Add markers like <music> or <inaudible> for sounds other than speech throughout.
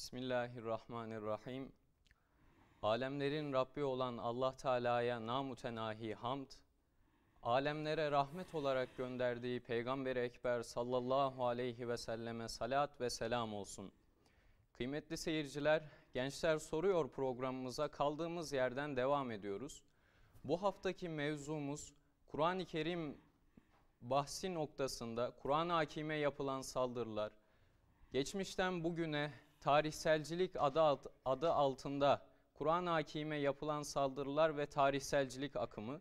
Bismillahirrahmanirrahim. Alemlerin Rabbi olan Allah Teala'ya namutenahi hamd, alemlere rahmet olarak gönderdiği Peygamber Ekber sallallahu aleyhi ve selleme salat ve selam olsun. Kıymetli seyirciler, Gençler Soruyor programımıza kaldığımız yerden devam ediyoruz. Bu haftaki mevzumuz Kur'an-ı Kerim bahsi noktasında Kur'an-ı Hakim'e yapılan saldırılar, geçmişten bugüne tarihselcilik adı, alt, adı altında kuran Hakim'e yapılan saldırılar ve tarihselcilik akımı.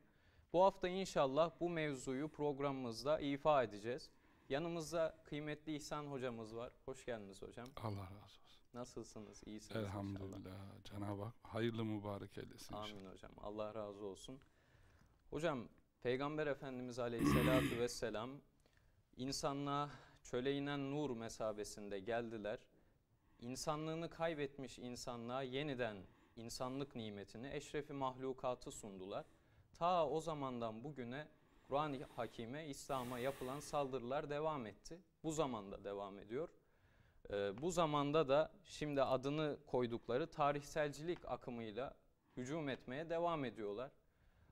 Bu hafta inşallah bu mevzuyu programımızda ifa edeceğiz. Yanımızda kıymetli İhsan hocamız var. Hoş geldiniz hocam. Allah razı olsun. Nasılsınız? İyisiniz Elhamdülillah. inşallah. Cenab-ı Hak hayırlı mübarek eylesin Amin inşallah. hocam. Allah razı olsun. Hocam Peygamber Efendimiz Aleyhisselatü Vesselam insanlığa çöle inen nur mesabesinde geldiler insanlığını kaybetmiş insanlığa yeniden insanlık nimetini, eşrefi mahlukatı sundular. Ta o zamandan bugüne Kur'an-ı Hakime, İslam'a yapılan saldırılar devam etti. Bu zamanda devam ediyor. Ee, bu zamanda da şimdi adını koydukları tarihselcilik akımıyla hücum etmeye devam ediyorlar.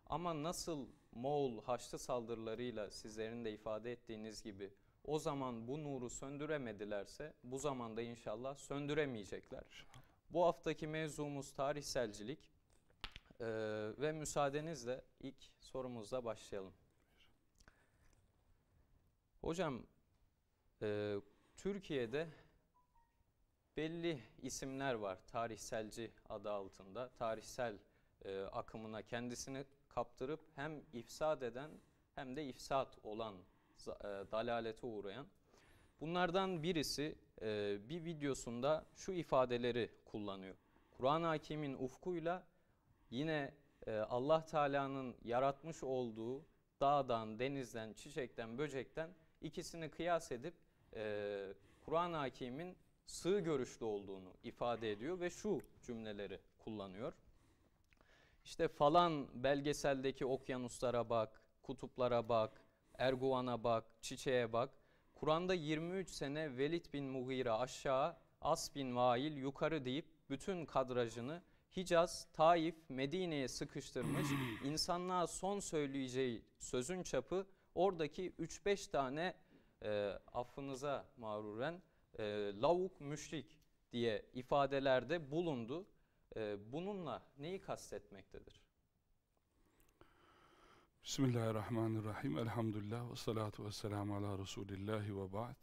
Ama nasıl Moğol Haçlı saldırılarıyla sizlerin de ifade ettiğiniz gibi o zaman bu nuru söndüremedilerse bu zamanda inşallah söndüremeyecekler. Bu haftaki mevzumuz tarihselcilik ee, ve müsaadenizle ilk sorumuzla başlayalım. Hocam e, Türkiye'de belli isimler var tarihselci adı altında. Tarihsel e, akımına kendisini kaptırıp hem ifsad eden hem de ifsat olan e, dalalete uğrayan. Bunlardan birisi e, bir videosunda şu ifadeleri kullanıyor. Kur'an-ı Hakim'in ufkuyla yine e, Allah Teala'nın yaratmış olduğu dağdan, denizden, çiçekten, böcekten ikisini kıyas edip Kur'an-ı Hakim'in sığ görüşlü olduğunu ifade ediyor ve şu cümleleri kullanıyor. İşte falan belgeseldeki okyanuslara bak, kutuplara bak, Erguvan'a bak, çiçeğe bak. Kur'an'da 23 sene Velid bin Mughire aşağı, As bin Vail yukarı deyip bütün kadrajını Hicaz, Taif, Medine'ye sıkıştırmış. <clears throat> İnsanlığa son söyleyeceği sözün çapı oradaki 3-5 tane e, affınıza mağruren e, lavuk müşrik diye ifadelerde bulundu. E, bununla neyi kastetmektedir? Bismillahirrahmanirrahim. Elhamdülillah ve salatu ve selamu ala Resulillahi ve ba'd.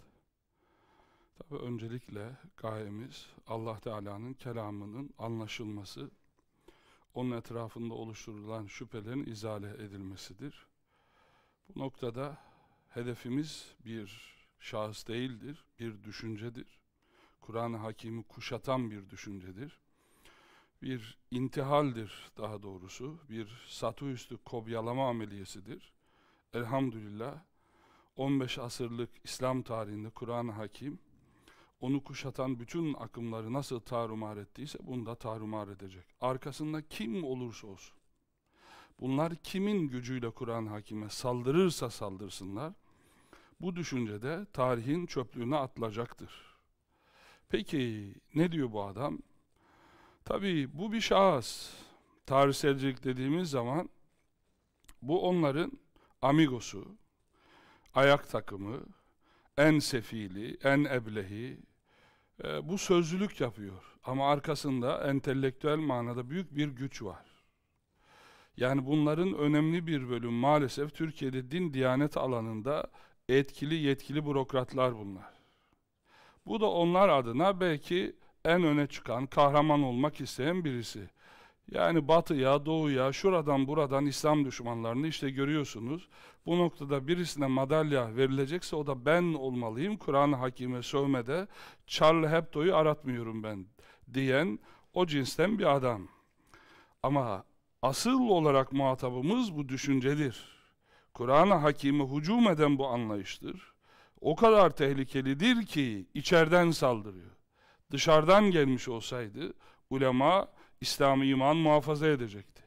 Tabi öncelikle gayemiz Allah Teala'nın kelamının anlaşılması, onun etrafında oluşturulan şüphelerin izale edilmesidir. Bu noktada hedefimiz bir şahıs değildir, bir düşüncedir. Kur'an-ı Hakim'i kuşatan bir düşüncedir bir intihaldir daha doğrusu. Bir satı üstü kobyalama ameliyesidir. Elhamdülillah 15 asırlık İslam tarihinde Kur'an-ı Hakim onu kuşatan bütün akımları nasıl tarumar ettiyse bunu da tarumar edecek. Arkasında kim olursa olsun. Bunlar kimin gücüyle Kur'an hakime saldırırsa saldırsınlar, bu düşünce de tarihin çöplüğüne atılacaktır. Peki ne diyor bu adam? Tabii bu bir şahıs. Tarihselcilik dediğimiz zaman bu onların amigosu, ayak takımı, en sefili, en eblehi, e, bu sözlülük yapıyor. Ama arkasında entelektüel manada büyük bir güç var. Yani bunların önemli bir bölüm maalesef Türkiye'de din diyanet alanında etkili yetkili bürokratlar bunlar. Bu da onlar adına belki en öne çıkan, kahraman olmak isteyen birisi. Yani batıya, doğuya, şuradan buradan İslam düşmanlarını işte görüyorsunuz. Bu noktada birisine madalya verilecekse o da ben olmalıyım. Kur'an-ı Hakim'e sövmede Charles Hebdo'yu aratmıyorum ben diyen o cinsten bir adam. Ama asıl olarak muhatabımız bu düşüncedir. Kur'an-ı Hakim'e hücum eden bu anlayıştır. O kadar tehlikelidir ki içeriden saldırıyor dışarıdan gelmiş olsaydı ulema İslam'ı iman muhafaza edecekti.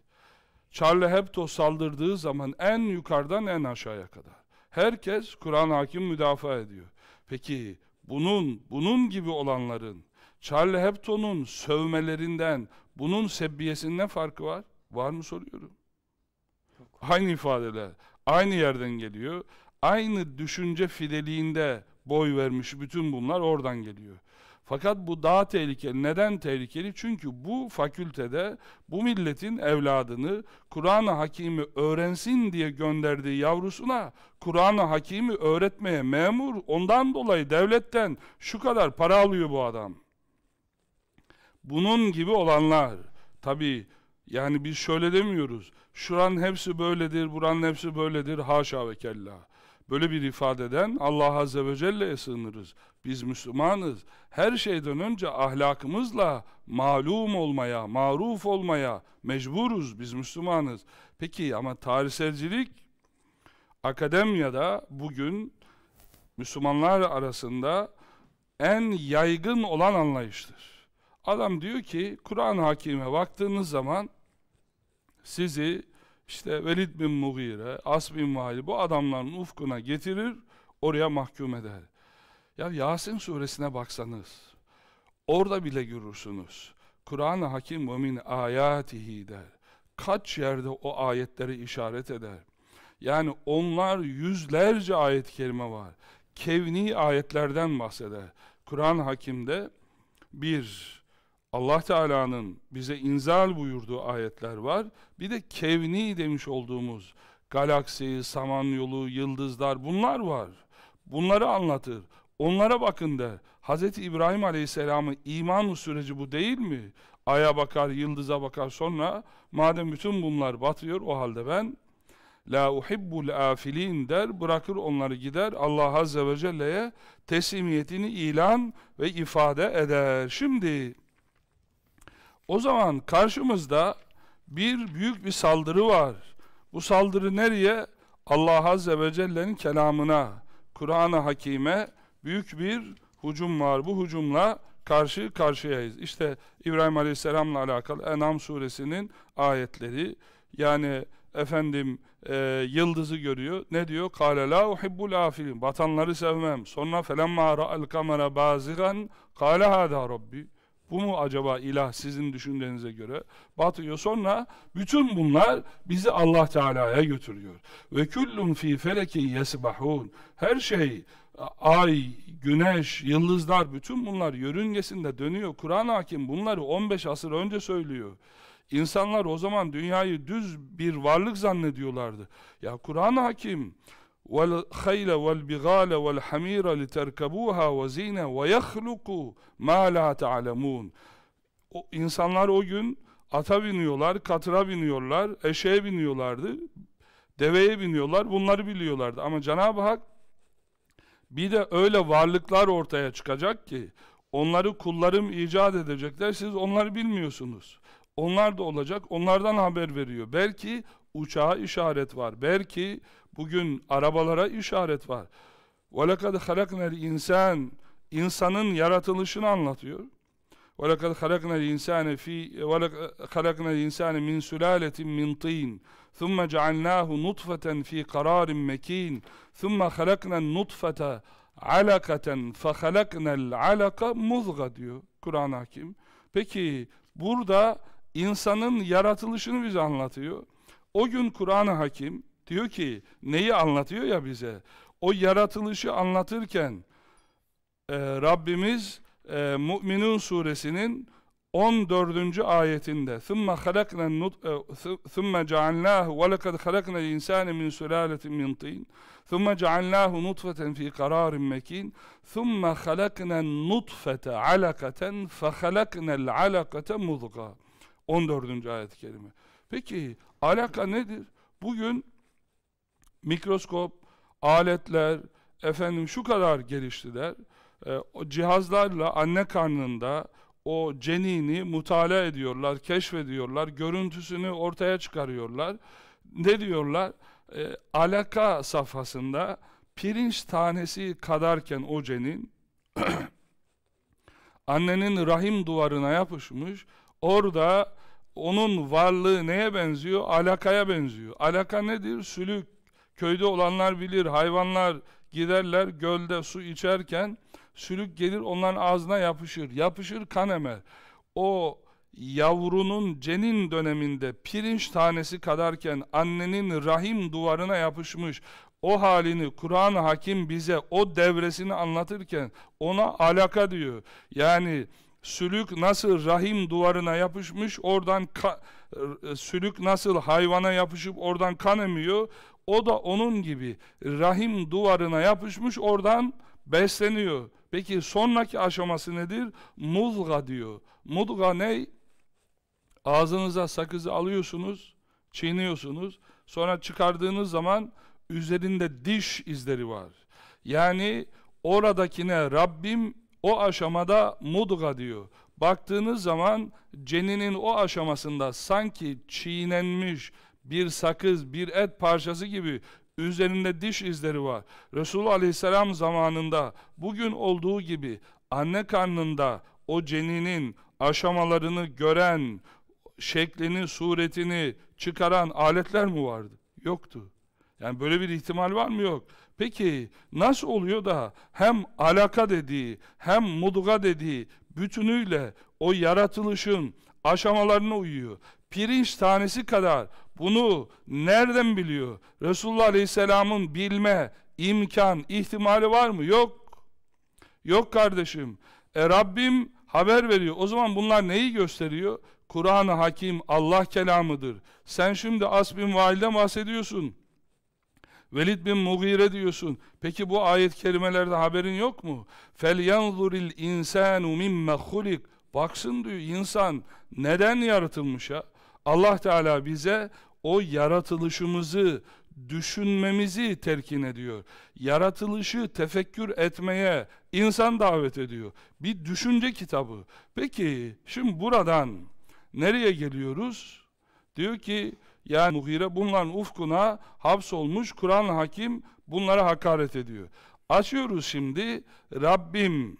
Charlie Hebdo saldırdığı zaman en yukarıdan en aşağıya kadar. Herkes Kur'an hakim müdafaa ediyor. Peki bunun, bunun gibi olanların, Charlie Hebdo'nun sövmelerinden, bunun sebbiyesinden ne farkı var? Var mı soruyorum. Yok. Aynı ifadeler, aynı yerden geliyor. Aynı düşünce fideliğinde boy vermiş bütün bunlar oradan geliyor. Fakat bu daha tehlikeli. Neden tehlikeli? Çünkü bu fakültede bu milletin evladını Kur'an-ı Hakim'i öğrensin diye gönderdiği yavrusuna Kur'an-ı Hakim'i öğretmeye memur. Ondan dolayı devletten şu kadar para alıyor bu adam. Bunun gibi olanlar tabii yani biz şöyle demiyoruz. Şuranın hepsi böyledir, buranın hepsi böyledir. Haşa ve kella. Böyle bir ifadeden Allah Azze ve Celle'ye sığınırız. Biz Müslümanız. Her şeyden önce ahlakımızla malum olmaya, maruf olmaya mecburuz. Biz Müslümanız. Peki ama tarihselcilik akademiyada bugün Müslümanlar arasında en yaygın olan anlayıştır. Adam diyor ki Kur'an-ı Hakim'e baktığınız zaman sizi işte Velid bin Mughire, As bin Vali bu adamların ufkuna getirir, oraya mahkum eder. Ya Yasin suresine baksanız, orada bile görürsünüz. Kur'an-ı Hakim ve min ayatihi der. Kaç yerde o ayetleri işaret eder. Yani onlar yüzlerce ayet-i kerime var. Kevni ayetlerden bahseder. Kur'an-ı Hakim'de bir Allah Teala'nın bize inzal buyurduğu ayetler var. Bir de kevni demiş olduğumuz galaksi, samanyolu, yıldızlar bunlar var. Bunları anlatır. Onlara bakın der. Hz. İbrahim Aleyhisselam'ı iman süreci bu değil mi? Aya bakar, yıldıza bakar sonra madem bütün bunlar batıyor o halde ben La uhibbul afilin der, bırakır onları gider, Allah Azze ve Celle'ye teslimiyetini ilan ve ifade eder. Şimdi o zaman karşımızda bir büyük bir saldırı var. Bu saldırı nereye? Allah Azze ve Celle'nin kelamına, Kur'an-ı Hakim'e büyük bir hucum var. Bu hucumla karşı karşıyayız. İşte İbrahim Aleyhisselam'la alakalı Enam suresinin ayetleri. Yani efendim e, yıldızı görüyor. Ne diyor? Kale la uhibbul afilin. Batanları sevmem. Sonra felemma ra'al kamera bazigan kale hada rabbi. Bu mu acaba ilah sizin düşüncenize göre? Batıyor sonra bütün bunlar bizi Allah Teala'ya götürüyor. Ve kullun fi feleki yesbahun. Her şey ay, güneş, yıldızlar bütün bunlar yörüngesinde dönüyor. Kur'an hakim bunları 15 asır önce söylüyor. İnsanlar o zaman dünyayı düz bir varlık zannediyorlardı. Ya Kur'an hakim وَالْخَيْلَ وَالْبِغَالَ وَالْحَمِيرَ لِتَرْكَبُوهَا وَزِينَ وَيَخْلُقُ مَا لَا تَعْلَمُونَ o, İnsanlar o gün ata biniyorlar, katıra biniyorlar, eşeğe biniyorlardı, deveye biniyorlar, bunları biliyorlardı. Ama Cenab-ı Hak bir de öyle varlıklar ortaya çıkacak ki onları kullarım icat edecekler, siz onları bilmiyorsunuz. Onlar da olacak, onlardan haber veriyor. Belki uçağa işaret var. Belki bugün arabalara işaret var. وَلَكَدْ خَلَقْنَا insan insanın yaratılışını anlatıyor. وَلَكَدْ خَلَقْنَا الْاِنْسَانَ ف۪ي وَلَكَدْ الْاِنْسَانَ مِنْ سُلَالَةٍ مِنْ طِينٍ ثُمَّ جَعَلْنَاهُ نُطْفَةً ف۪ي قَرَارٍ مَك۪ينٍ ثُمَّ خَلَقْنَا النُّطْفَةَ عَلَقَةً فَخَلَقْنَا الْعَلَقَ مُذْغَ diyor Kur'an-ı Hakim. Peki burada insanın yaratılışını bize anlatıyor. O gün Kur'an-ı Hakim diyor ki neyi anlatıyor ya bize? O yaratılışı anlatırken e, Rabbimiz e, Mü'minun suresinin 14. ayetinde ثُمَّ خَلَقْنَا ثُمَّ جَعَلْنَاهُ وَلَقَدْ خَلَقْنَا الْاِنْسَانَ مِنْ سُلَالَةٍ مِنْ طِينٍ ثُمَّ جَعَلْنَاهُ نُطْفَةً فِي قَرَارٍ مَكِينٍ ثُمَّ خَلَقْنَا النُّطْفَةَ عَلَقَةً فَخَلَقْنَا الْعَلَقَةَ مُضْغَى 14. ayet-i kerime. Peki Alaka nedir? Bugün mikroskop, aletler, efendim şu kadar geliştiler. E, o cihazlarla anne karnında o cenini mutala ediyorlar, keşfediyorlar, görüntüsünü ortaya çıkarıyorlar. Ne diyorlar? E, alaka safhasında pirinç tanesi kadarken o cenin <clears throat> annenin rahim duvarına yapışmış. Orada onun varlığı neye benziyor? Alakaya benziyor. Alaka nedir? Sülük. Köyde olanlar bilir. Hayvanlar giderler gölde su içerken sülük gelir onların ağzına yapışır. Yapışır kan emer. O yavrunun cenin döneminde pirinç tanesi kadarken annenin rahim duvarına yapışmış o halini Kur'an Hakim bize o devresini anlatırken ona alaka diyor. Yani sülük nasıl rahim duvarına yapışmış oradan e, sülük nasıl hayvana yapışıp oradan kan emiyor o da onun gibi rahim duvarına yapışmış oradan besleniyor. Peki sonraki aşaması nedir? Mudga diyor. Mudga ne? Ağzınıza sakızı alıyorsunuz, çiğniyorsunuz. Sonra çıkardığınız zaman üzerinde diş izleri var. Yani oradakine Rabbim o aşamada mudga diyor. Baktığınız zaman ceninin o aşamasında sanki çiğnenmiş bir sakız, bir et parçası gibi üzerinde diş izleri var. Resul aleyhisselam zamanında bugün olduğu gibi anne karnında o ceninin aşamalarını gören, şeklini, suretini çıkaran aletler mi vardı? Yoktu. Yani böyle bir ihtimal var mı? Yok. Peki nasıl oluyor da hem alaka dediği hem muduga dediği bütünüyle o yaratılışın aşamalarına uyuyor. Pirinç tanesi kadar bunu nereden biliyor? Resulullah Aleyhisselam'ın bilme, imkan, ihtimali var mı? Yok. Yok kardeşim. E Rabbim haber veriyor. O zaman bunlar neyi gösteriyor? Kur'an-ı Hakim Allah kelamıdır. Sen şimdi Asbin Vail'de bahsediyorsun. Velid bin Mugire diyorsun. Peki bu ayet kelimelerde haberin yok mu? فَلْيَنْظُرِ الْاِنْسَانُ مِمَّ خُلِقْ Baksın diyor insan neden yaratılmış ya? Allah Teala bize o yaratılışımızı düşünmemizi terkin ediyor. Yaratılışı tefekkür etmeye insan davet ediyor. Bir düşünce kitabı. Peki şimdi buradan nereye geliyoruz? Diyor ki yani Muhire bunların ufkuna hapsolmuş Kur'an hakim bunlara hakaret ediyor. Açıyoruz şimdi Rabbim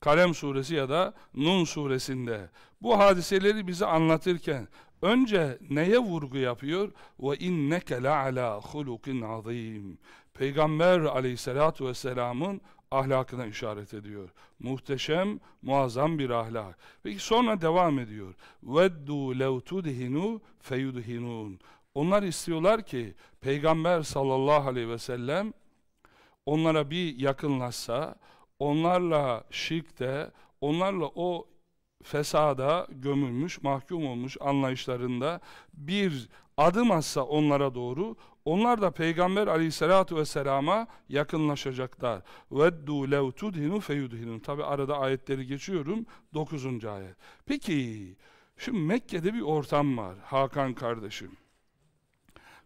Kalem suresi ya da Nun suresinde bu hadiseleri bize anlatırken önce neye vurgu yapıyor? Ve inneke la ala hulukin azim. Peygamber aleyhissalatu vesselamın ahlakına işaret ediyor. Muhteşem, muazzam bir ahlak. Peki sonra devam ediyor. وَدُّوا لَوْ تُدْهِنُوا فَيُدْهِنُونَ Onlar istiyorlar ki Peygamber sallallahu aleyhi ve sellem onlara bir yakınlaşsa, onlarla şirkte, onlarla o fesada gömülmüş, mahkum olmuş anlayışlarında bir adım atsa onlara doğru onlar da Peygamber aleyhissalatu vesselama yakınlaşacaklar. وَدُّوا لَوْ تُدْهِنُوا فَيُدْهِنُوا Tabi arada ayetleri geçiyorum. 9. ayet. Peki, şimdi Mekke'de bir ortam var Hakan kardeşim.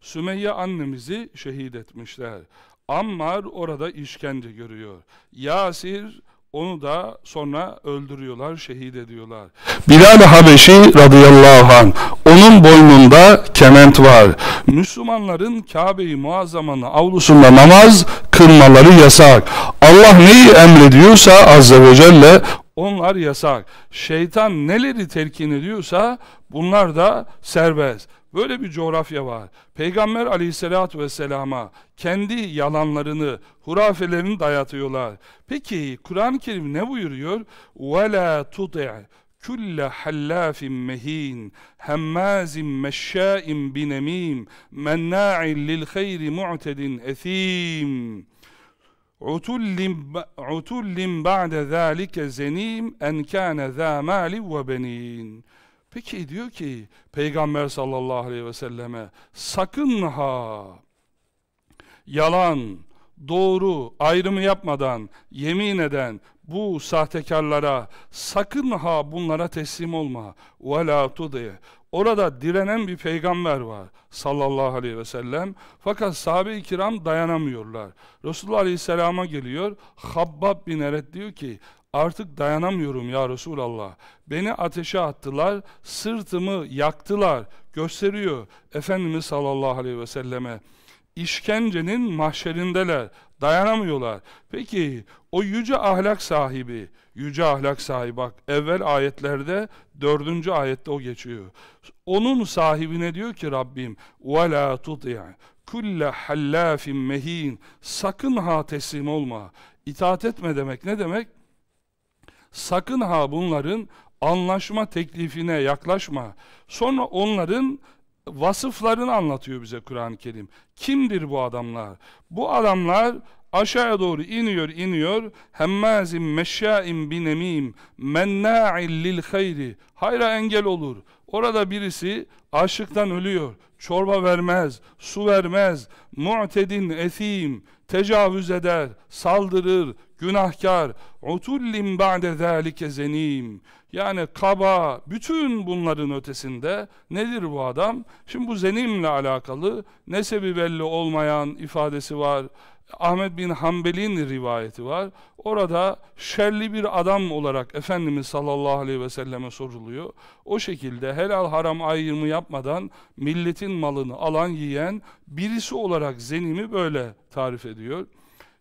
Sümeyye annemizi şehit etmişler. Ammar orada işkence görüyor. Yasir onu da sonra öldürüyorlar, şehit ediyorlar. Bilal-i Habeşi radıyallahu anh, onun boynu boynunda kement var. Müslümanların Kabe-i Muazzama'nın avlusunda namaz kılmaları yasak. Allah neyi emrediyorsa Azze ve Celle onlar yasak. Şeytan neleri telkin ediyorsa bunlar da serbest. Böyle bir coğrafya var. Peygamber aleyhissalatü vesselama kendi yalanlarını, hurafelerini dayatıyorlar. Peki Kur'an-ı Kerim ne buyuruyor? وَلَا تُطِعْ külle hallafin mehin, hemmazin meşşâin binemim, mennâ'in lil hayri mu'tedin ethîm. Utullim ba'de zâlike zenim, en kâne zâ mâli ve benîn. Peki diyor ki Peygamber sallallahu aleyhi ve selleme sakın ha yalan, doğru ayrımı yapmadan yemin eden bu sahtekarlara sakın ha bunlara teslim olma. Ve la Orada direnen bir peygamber var sallallahu aleyhi ve sellem. Fakat sahabe-i kiram dayanamıyorlar. Resulullah aleyhisselama geliyor. Habbab bin Eret diyor ki artık dayanamıyorum ya Resulallah. Beni ateşe attılar, sırtımı yaktılar gösteriyor Efendimiz sallallahu aleyhi ve selleme işkencenin mahşerindeler, dayanamıyorlar. Peki o yüce ahlak sahibi, yüce ahlak sahibi bak evvel ayetlerde dördüncü ayette o geçiyor. Onun sahibine diyor ki Rabbim وَلَا تُطِعْ كُلَّ حَلَّافٍ mehin Sakın ha teslim olma. İtaat etme demek ne demek? Sakın ha bunların anlaşma teklifine yaklaşma. Sonra onların vasıflarını anlatıyor bize Kur'an-ı Kerim. Kimdir bu adamlar? Bu adamlar aşağıya doğru iniyor iniyor. Hemmazim meşşaim binemim menna'il lil hayri. Hayra engel olur. Orada birisi açlıktan ölüyor. Çorba vermez, su vermez. Mu'tedin esim, tecavüz eder, saldırır, günahkar. Utullim ba'de zâlike zenim. Yani kaba, bütün bunların ötesinde nedir bu adam? Şimdi bu zenimle alakalı ne sebebi belli olmayan ifadesi var. Ahmet bin Hanbel'in rivayeti var. Orada şerli bir adam olarak Efendimiz sallallahu aleyhi ve selleme soruluyor. O şekilde helal haram ayrımı yapmadan milletin malını alan yiyen birisi olarak zenimi böyle tarif ediyor.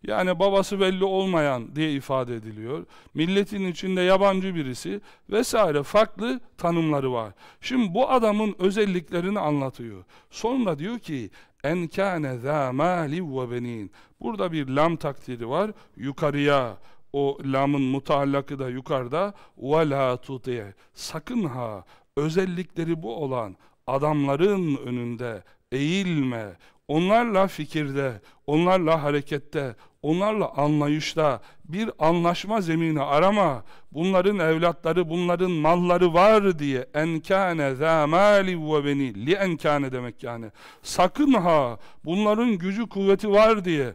Yani babası belli olmayan diye ifade ediliyor. Milletin içinde yabancı birisi vesaire farklı tanımları var. Şimdi bu adamın özelliklerini anlatıyor. Sonra diyor ki en kâne zâ mâli ve benîn. Burada bir lam takdiri var. Yukarıya o lamın mutallakı da yukarıda ve la tuti'e. Sakın ha özellikleri bu olan adamların önünde eğilme. Onlarla fikirde, onlarla harekette, onlarla anlayışla bir anlaşma zemini arama. Bunların evlatları, bunların malları var diye enkane zâ mâli ve beni li enkane demek yani. Sakın ha bunların gücü kuvveti var diye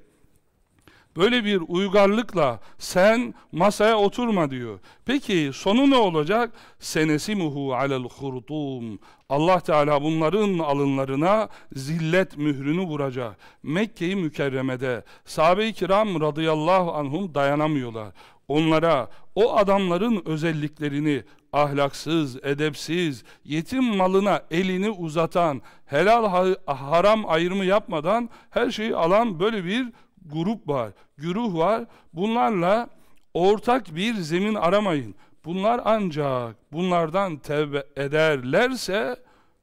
Böyle bir uygarlıkla sen masaya oturma diyor. Peki sonu ne olacak? Senesi muhu alel hurtum. Allah Teala bunların alınlarına zillet mührünü vuracak. Mekkeyi Mükerreme'de sahabe-i kiram radıyallahu anhum dayanamıyorlar. Onlara o adamların özelliklerini ahlaksız, edepsiz, yetim malına elini uzatan, helal haram ayrımı yapmadan her şeyi alan böyle bir grup var, güruh var. Bunlarla ortak bir zemin aramayın. Bunlar ancak bunlardan tevbe ederlerse,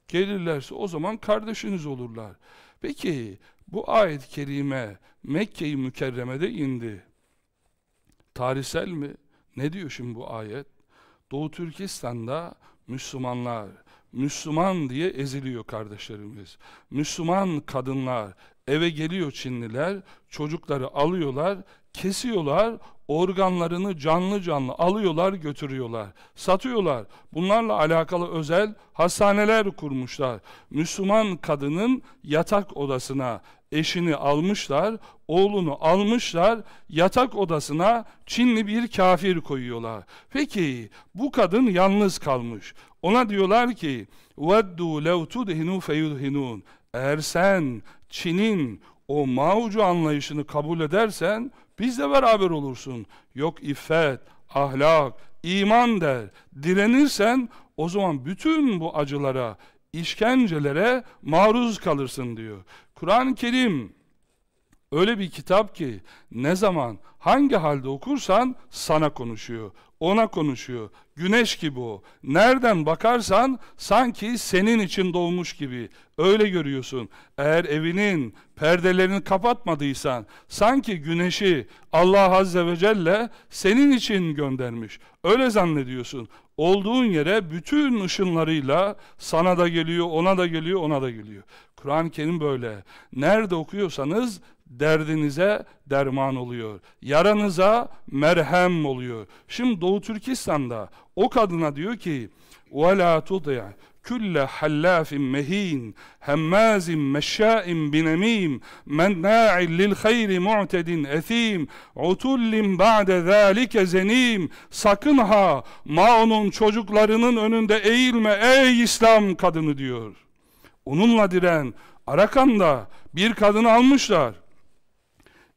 gelirlerse o zaman kardeşiniz olurlar. Peki bu ayet-i kerime Mekke-i Mükerreme'de indi. Tarihsel mi? Ne diyor şimdi bu ayet? Doğu Türkistan'da Müslümanlar, Müslüman diye eziliyor kardeşlerimiz. Müslüman kadınlar Eve geliyor Çinliler, çocukları alıyorlar, kesiyorlar, organlarını canlı canlı alıyorlar, götürüyorlar, satıyorlar. Bunlarla alakalı özel hastaneler kurmuşlar. Müslüman kadının yatak odasına eşini almışlar, oğlunu almışlar, yatak odasına Çinli bir kafir koyuyorlar. Peki bu kadın yalnız kalmış. Ona diyorlar ki وَدُّوا لَوْ تُدْهِنُوا فَيُدْهِنُونَ eğer sen Çin'in o maucu anlayışını kabul edersen bizle beraber olursun. Yok iffet, ahlak, iman der. Direnirsen o zaman bütün bu acılara, işkencelere maruz kalırsın diyor. Kur'an-ı Kerim Öyle bir kitap ki ne zaman hangi halde okursan sana konuşuyor, ona konuşuyor. Güneş gibi o. Nereden bakarsan sanki senin için doğmuş gibi. Öyle görüyorsun. Eğer evinin perdelerini kapatmadıysan sanki güneşi Allah Azze ve Celle senin için göndermiş. Öyle zannediyorsun. Olduğun yere bütün ışınlarıyla sana da geliyor, ona da geliyor, ona da geliyor. Kur'an-ı Kerim böyle. Nerede okuyorsanız derdinize derman oluyor. Yaranıza merhem oluyor. Şimdi Doğu Türkistan'da o kadına diyor ki وَلَا تُطِعْ كُلَّ حَلَّافٍ مَه۪ينٍ هَمَّازٍ مَشَّاءٍ بِنَم۪يمٍ مَنَّاعٍ لِلْخَيْرِ مُعْتَدٍ اَث۪يمٍ عُتُلٍ ba'de ذَٰلِكَ زَن۪يمٍ Sakın ha Maon'un çocuklarının önünde eğilme ey İslam kadını diyor. Onunla diren Arakan'da bir kadını almışlar.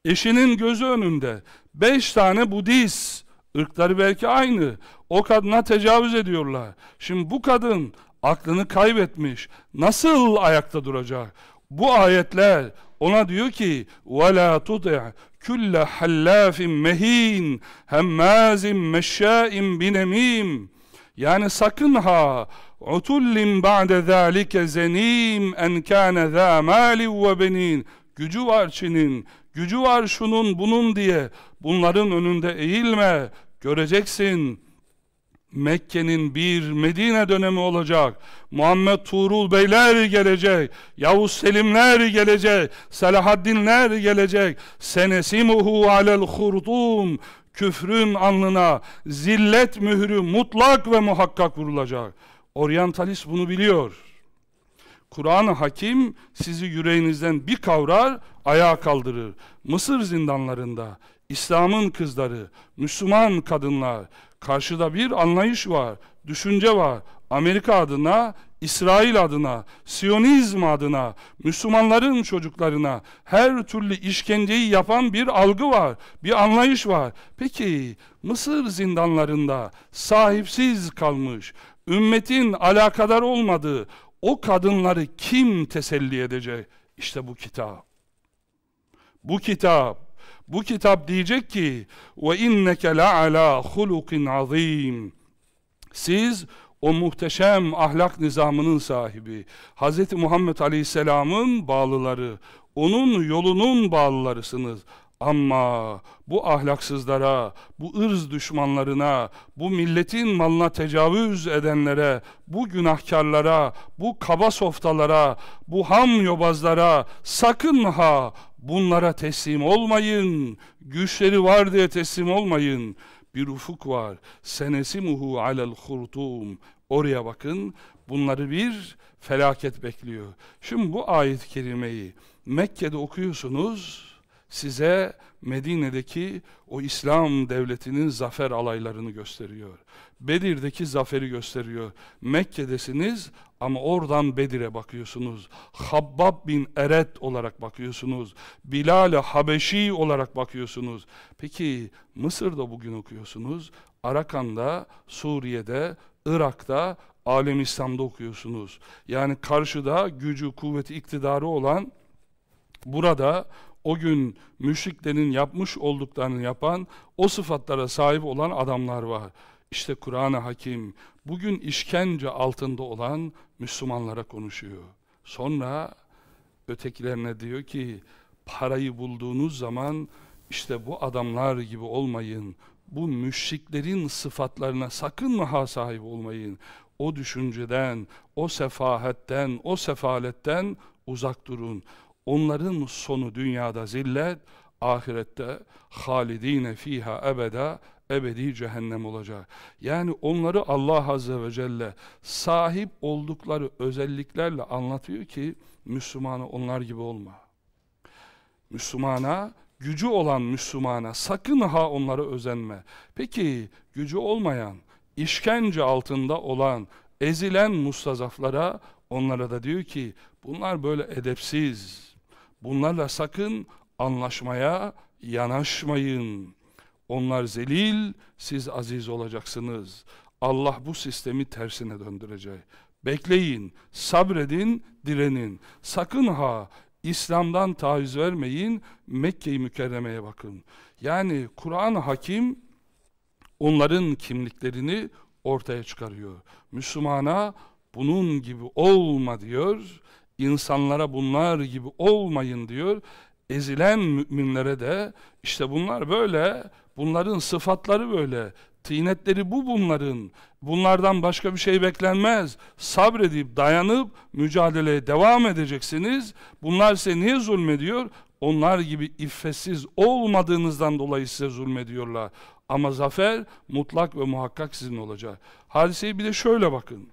Eşinin gözü önünde beş tane Budist, ırkları belki aynı, o kadına tecavüz ediyorlar. Şimdi bu kadın aklını kaybetmiş, nasıl ayakta duracak? Bu ayetler ona diyor ki وَلَا تُطِعْ كُلَّ حَلَّافٍ مَه۪ينَ هَمَّازٍ مَشَّاءٍ بِنَم۪يمٍ Yani sakın ha عُتُلِّمْ بَعْدَ ذَٰلِكَ زَن۪يمٍ اَنْ كَانَ ذَا مَالٍ وَبَن۪ينَ Gücü var Çin'in, gücü var şunun bunun diye bunların önünde eğilme, göreceksin. Mekke'nin bir Medine dönemi olacak. Muhammed Tuğrul Beyler gelecek. Yavuz Selimler gelecek. Selahaddinler gelecek. Senesimuhu alel hurdum. Küfrün alnına zillet mührü mutlak ve muhakkak vurulacak. Oryantalist bunu biliyor. Kur'an-ı Hakim sizi yüreğinizden bir kavrar, ayağa kaldırır. Mısır zindanlarında İslam'ın kızları, Müslüman kadınlar, karşıda bir anlayış var, düşünce var. Amerika adına, İsrail adına, Siyonizm adına, Müslümanların çocuklarına her türlü işkenceyi yapan bir algı var, bir anlayış var. Peki Mısır zindanlarında sahipsiz kalmış, ümmetin alakadar olmadığı, o kadınları kim teselli edecek? İşte bu kitap. Bu kitap. Bu kitap diyecek ki ve inneke la ala hulukin azim. Siz o muhteşem ahlak nizamının sahibi, Hz. Muhammed Aleyhisselam'ın bağlıları, onun yolunun bağlılarısınız. Ama bu ahlaksızlara, bu ırz düşmanlarına, bu milletin malına tecavüz edenlere, bu günahkarlara, bu kaba softalara, bu ham yobazlara sakın ha bunlara teslim olmayın. Güçleri var diye teslim olmayın. Bir ufuk var. Senesi Senesimuhu alel hurtum. Oraya bakın. Bunları bir felaket bekliyor. Şimdi bu ayet-i kerimeyi Mekke'de okuyorsunuz size Medine'deki o İslam devletinin zafer alaylarını gösteriyor. Bedir'deki zaferi gösteriyor. Mekke'desiniz ama oradan Bedir'e bakıyorsunuz. Habbab bin Eret olarak bakıyorsunuz. Bilal-i Habeşi olarak bakıyorsunuz. Peki Mısır'da bugün okuyorsunuz. Arakan'da, Suriye'de, Irak'ta, Alem İslam'da okuyorsunuz. Yani karşıda gücü, kuvveti, iktidarı olan burada o gün müşriklerin yapmış olduklarını yapan, o sıfatlara sahip olan adamlar var. İşte Kur'an-ı Hakim bugün işkence altında olan Müslümanlara konuşuyor. Sonra ötekilerine diyor ki parayı bulduğunuz zaman işte bu adamlar gibi olmayın. Bu müşriklerin sıfatlarına sakın maha sahip olmayın. O düşünceden, o sefahetten, o sefaletten uzak durun. Onların sonu dünyada zillet, ahirette halidine fiha ebeda ebedi cehennem olacak. Yani onları Allah Azze ve Celle sahip oldukları özelliklerle anlatıyor ki Müslümanı onlar gibi olma. Müslümana, gücü olan Müslümana sakın ha onlara özenme. Peki gücü olmayan, işkence altında olan, ezilen mustazaflara onlara da diyor ki bunlar böyle edepsiz, Bunlarla sakın anlaşmaya yanaşmayın. Onlar zelil, siz aziz olacaksınız. Allah bu sistemi tersine döndürecek. Bekleyin, sabredin, direnin. Sakın ha İslam'dan taviz vermeyin, Mekke-i Mükerreme'ye bakın. Yani Kur'an hakim onların kimliklerini ortaya çıkarıyor. Müslümana bunun gibi olma diyor insanlara bunlar gibi olmayın diyor. Ezilen müminlere de işte bunlar böyle, bunların sıfatları böyle, Tinetleri bu bunların. Bunlardan başka bir şey beklenmez. Sabredip, dayanıp, mücadeleye devam edeceksiniz. Bunlar size niye zulmediyor? Onlar gibi iffetsiz olmadığınızdan dolayı size zulmediyorlar. Ama zafer mutlak ve muhakkak sizin olacak. Hadiseyi bir de şöyle bakın.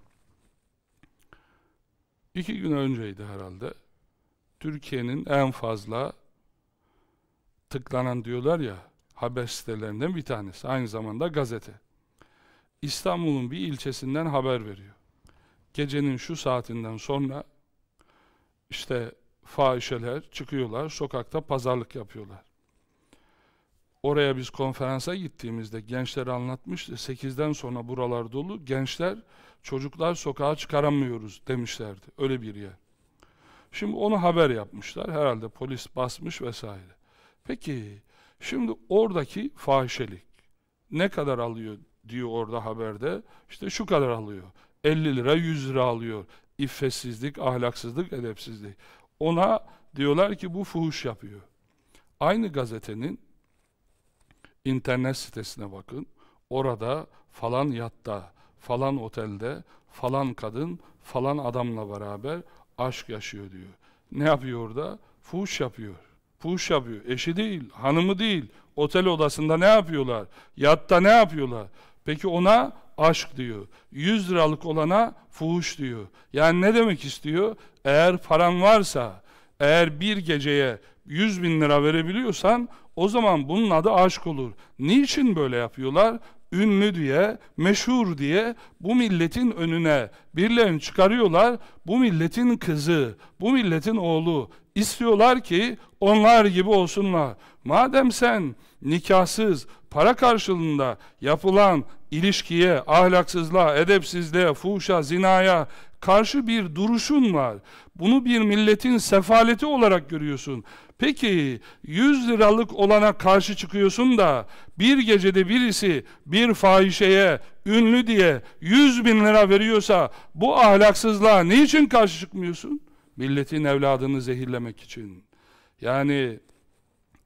İki gün önceydi herhalde. Türkiye'nin en fazla tıklanan diyorlar ya haber sitelerinden bir tanesi. Aynı zamanda gazete. İstanbul'un bir ilçesinden haber veriyor. Gecenin şu saatinden sonra işte fahişeler çıkıyorlar, sokakta pazarlık yapıyorlar. Oraya biz konferansa gittiğimizde gençler anlatmıştı. 8'den sonra buralar dolu. Gençler çocuklar sokağa çıkaramıyoruz demişlerdi. Öyle bir yer. Şimdi onu haber yapmışlar. Herhalde polis basmış vesaire. Peki şimdi oradaki fahişelik ne kadar alıyor diyor orada haberde. işte şu kadar alıyor. 50 lira 100 lira alıyor. İffetsizlik, ahlaksızlık, edepsizlik. Ona diyorlar ki bu fuhuş yapıyor. Aynı gazetenin internet sitesine bakın. Orada falan yatta falan otelde falan kadın falan adamla beraber aşk yaşıyor diyor. Ne yapıyor orada? Fuş yapıyor. Fuhuş yapıyor. Eşi değil, hanımı değil. Otel odasında ne yapıyorlar? Yatta ne yapıyorlar? Peki ona aşk diyor. 100 liralık olana fuhuş diyor. Yani ne demek istiyor? Eğer paran varsa, eğer bir geceye 100 bin lira verebiliyorsan o zaman bunun adı aşk olur. Niçin böyle yapıyorlar? ünlü diye, meşhur diye bu milletin önüne birilerini çıkarıyorlar. Bu milletin kızı, bu milletin oğlu istiyorlar ki onlar gibi olsunlar. Madem sen nikahsız, para karşılığında yapılan ilişkiye, ahlaksızlığa, edepsizliğe, fuhuşa, zinaya karşı bir duruşun var. Bunu bir milletin sefaleti olarak görüyorsun. Peki 100 liralık olana karşı çıkıyorsun da bir gecede birisi bir fahişeye ünlü diye 100 bin lira veriyorsa bu ahlaksızlığa niçin karşı çıkmıyorsun? Milletin evladını zehirlemek için. Yani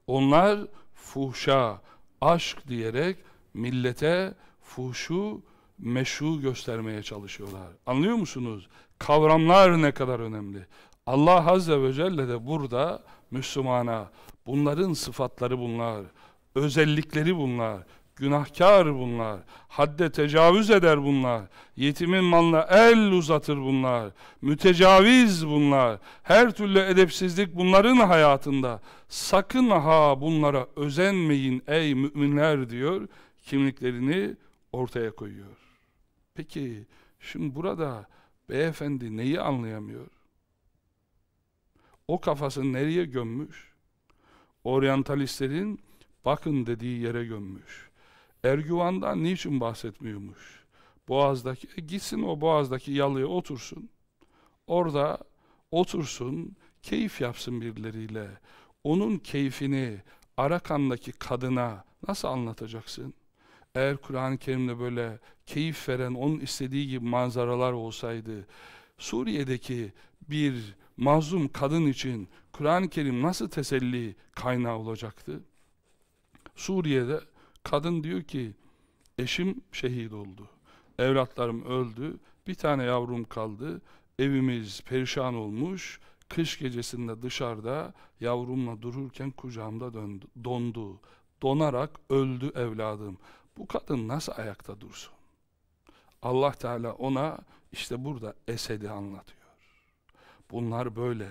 onlar fuhşa, aşk diyerek millete fuhşu, meşru göstermeye çalışıyorlar. Anlıyor musunuz? Kavramlar ne kadar önemli. Allah Azze ve Celle de burada Müslümana. Bunların sıfatları bunlar, özellikleri bunlar, günahkar bunlar, hadde tecavüz eder bunlar, yetimin malına el uzatır bunlar, mütecaviz bunlar, her türlü edepsizlik bunların hayatında. Sakın ha bunlara özenmeyin ey müminler diyor, kimliklerini ortaya koyuyor. Peki şimdi burada beyefendi neyi anlayamıyor? o kafasını nereye gömmüş? Oryantalistlerin bakın dediği yere gömmüş. Ergüvan'dan niçin bahsetmiyormuş? Boğaz'daki, e, gitsin o Boğaz'daki yalıya otursun. Orada otursun, keyif yapsın birileriyle. Onun keyfini Arakan'daki kadına nasıl anlatacaksın? Eğer Kur'an-ı Kerim'de böyle keyif veren, onun istediği gibi manzaralar olsaydı, Suriye'deki bir mazlum kadın için Kur'an-ı Kerim nasıl teselli kaynağı olacaktı? Suriye'de kadın diyor ki eşim şehit oldu. Evlatlarım öldü. Bir tane yavrum kaldı. Evimiz perişan olmuş. Kış gecesinde dışarıda yavrumla dururken kucağımda döndü, dondu. Donarak öldü evladım. Bu kadın nasıl ayakta dursun? Allah Teala ona işte burada Esed'i anlatıyor. Bunlar böyle.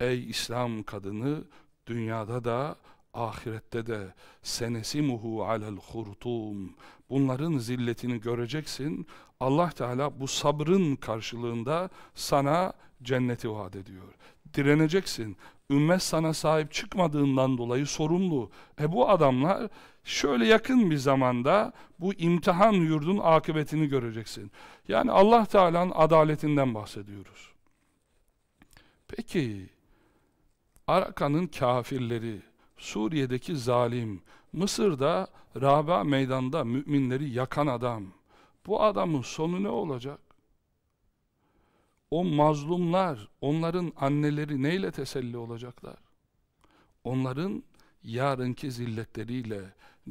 Ey İslam kadını dünyada da ahirette de senesi muhu alel hurtum bunların zilletini göreceksin Allah Teala bu sabrın karşılığında sana cenneti vaat ediyor direneceksin ümmet sana sahip çıkmadığından dolayı sorumlu e bu adamlar şöyle yakın bir zamanda bu imtihan yurdun akıbetini göreceksin yani Allah Teala'nın adaletinden bahsediyoruz Peki, Arakan'ın kafirleri, Suriye'deki zalim, Mısır'da Raba meydanda müminleri yakan adam, bu adamın sonu ne olacak? O mazlumlar, onların anneleri neyle teselli olacaklar? Onların yarınki zilletleriyle,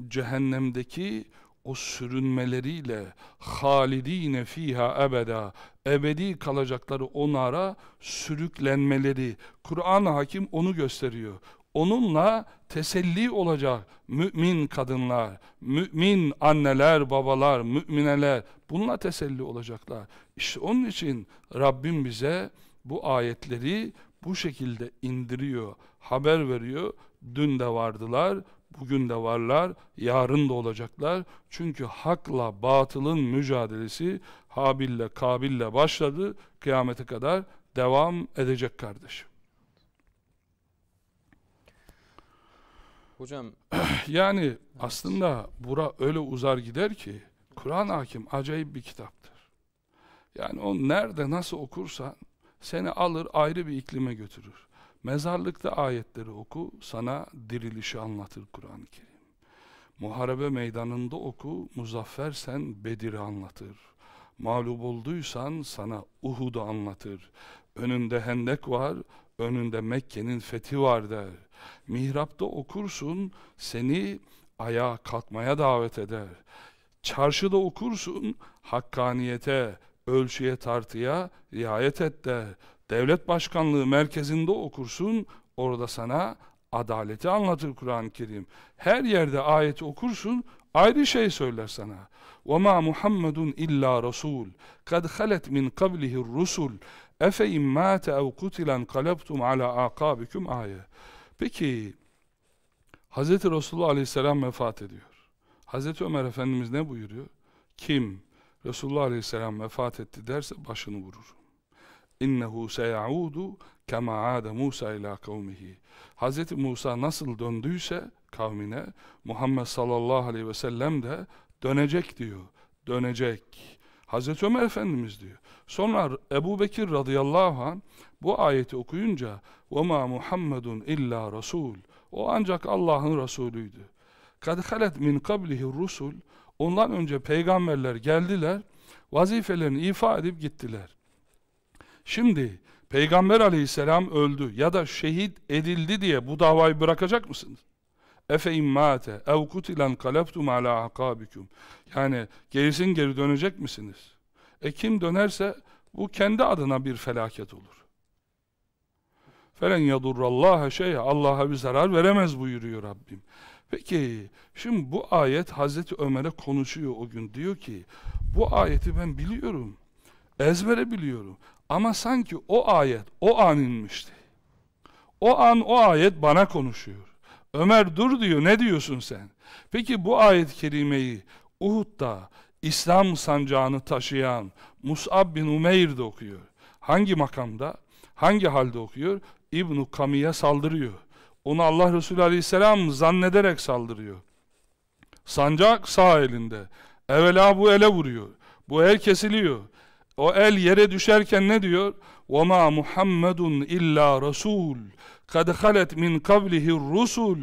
cehennemdeki o sürünmeleriyle halidine fiha ebeda ebedi kalacakları onara sürüklenmeleri Kur'an-ı Hakim onu gösteriyor. Onunla teselli olacak mümin kadınlar, mümin anneler, babalar, mümineler bununla teselli olacaklar. İşte onun için Rabbim bize bu ayetleri bu şekilde indiriyor, haber veriyor. Dün de vardılar, Bugün de varlar, yarın da olacaklar. Çünkü hakla batılın mücadelesi Habil'le Kabil'le başladı. Kıyamete kadar devam edecek kardeşim. Hocam <clears throat> yani evet. aslında bura öyle uzar gider ki Kur'an hakim acayip bir kitaptır. Yani o nerede nasıl okursan seni alır ayrı bir iklime götürür. Mezarlıkta ayetleri oku, sana dirilişi anlatır Kur'an-ı Kerim. Muharebe meydanında oku, muzaffersen Bedir'i anlatır. Mağlup olduysan sana Uhud'u anlatır. Önünde hendek var, önünde Mekke'nin fethi var der. Mihrapta okursun, seni ayağa kalkmaya davet eder. Çarşıda okursun, hakkaniyete, ölçüye tartıya riayet et der devlet başkanlığı merkezinde okursun, orada sana adaleti anlatır Kur'an-ı Kerim. Her yerde ayeti okursun, ayrı şey söyler sana. وَمَا مُحَمَّدٌ اِلَّا رَسُولٌ قَدْ خَلَتْ مِنْ قَبْلِهِ الرُّسُلُ اَفَاِمْ مَاتَ اَوْ قُتِلًا قَلَبْتُمْ عَلَى عَقَابِكُمْ آيَ Peki, Hz. Resulullah Aleyhisselam vefat ediyor. Hz. Ömer Efendimiz ne buyuruyor? Kim Resulullah Aleyhisselam vefat etti derse başını vurur innehu seyaudu kema ade Musa ila kavmihi. Hz. Musa nasıl döndüyse kavmine Muhammed sallallahu aleyhi ve sellem de dönecek diyor. Dönecek. Hz. Ömer Efendimiz diyor. Sonra Ebu Bekir radıyallahu anh bu ayeti okuyunca وَمَا Muhammedun illa Rasul. O ancak Allah'ın Resulüydü. قَدْ خَلَتْ مِنْ قَبْلِهِ Rusul. Ondan önce peygamberler geldiler, vazifelerini ifa edip gittiler. Şimdi Peygamber aleyhisselam öldü ya da şehit edildi diye bu davayı bırakacak mısınız? Efe immâte ev kutilen kaleftum alâ akâbikum. Yani gerisin geri dönecek misiniz? E kim dönerse bu kendi adına bir felaket olur. Felen yadurrallâhe şeyhe Allah'a bir zarar veremez buyuruyor Rabbim. Peki şimdi bu ayet Hazreti Ömer'e konuşuyor o gün diyor ki bu ayeti ben biliyorum ezbere biliyorum ama sanki o ayet o an inmişti. O an o ayet bana konuşuyor. Ömer dur diyor ne diyorsun sen? Peki bu ayet-i kerimeyi Uhud'da İslam sancağını taşıyan Mus'ab bin Umeyr de okuyor. Hangi makamda? Hangi halde okuyor? İbn-i Kami'ye saldırıyor. Onu Allah Resulü Aleyhisselam zannederek saldırıyor. Sancak sağ elinde. Evvela bu ele vuruyor. Bu el kesiliyor. O el yere düşerken ne diyor? وَمَا مُحَمَّدٌ illa رَسُولٌ قَدْ خَلَتْ مِنْ قَبْلِهِ الرُّسُولُ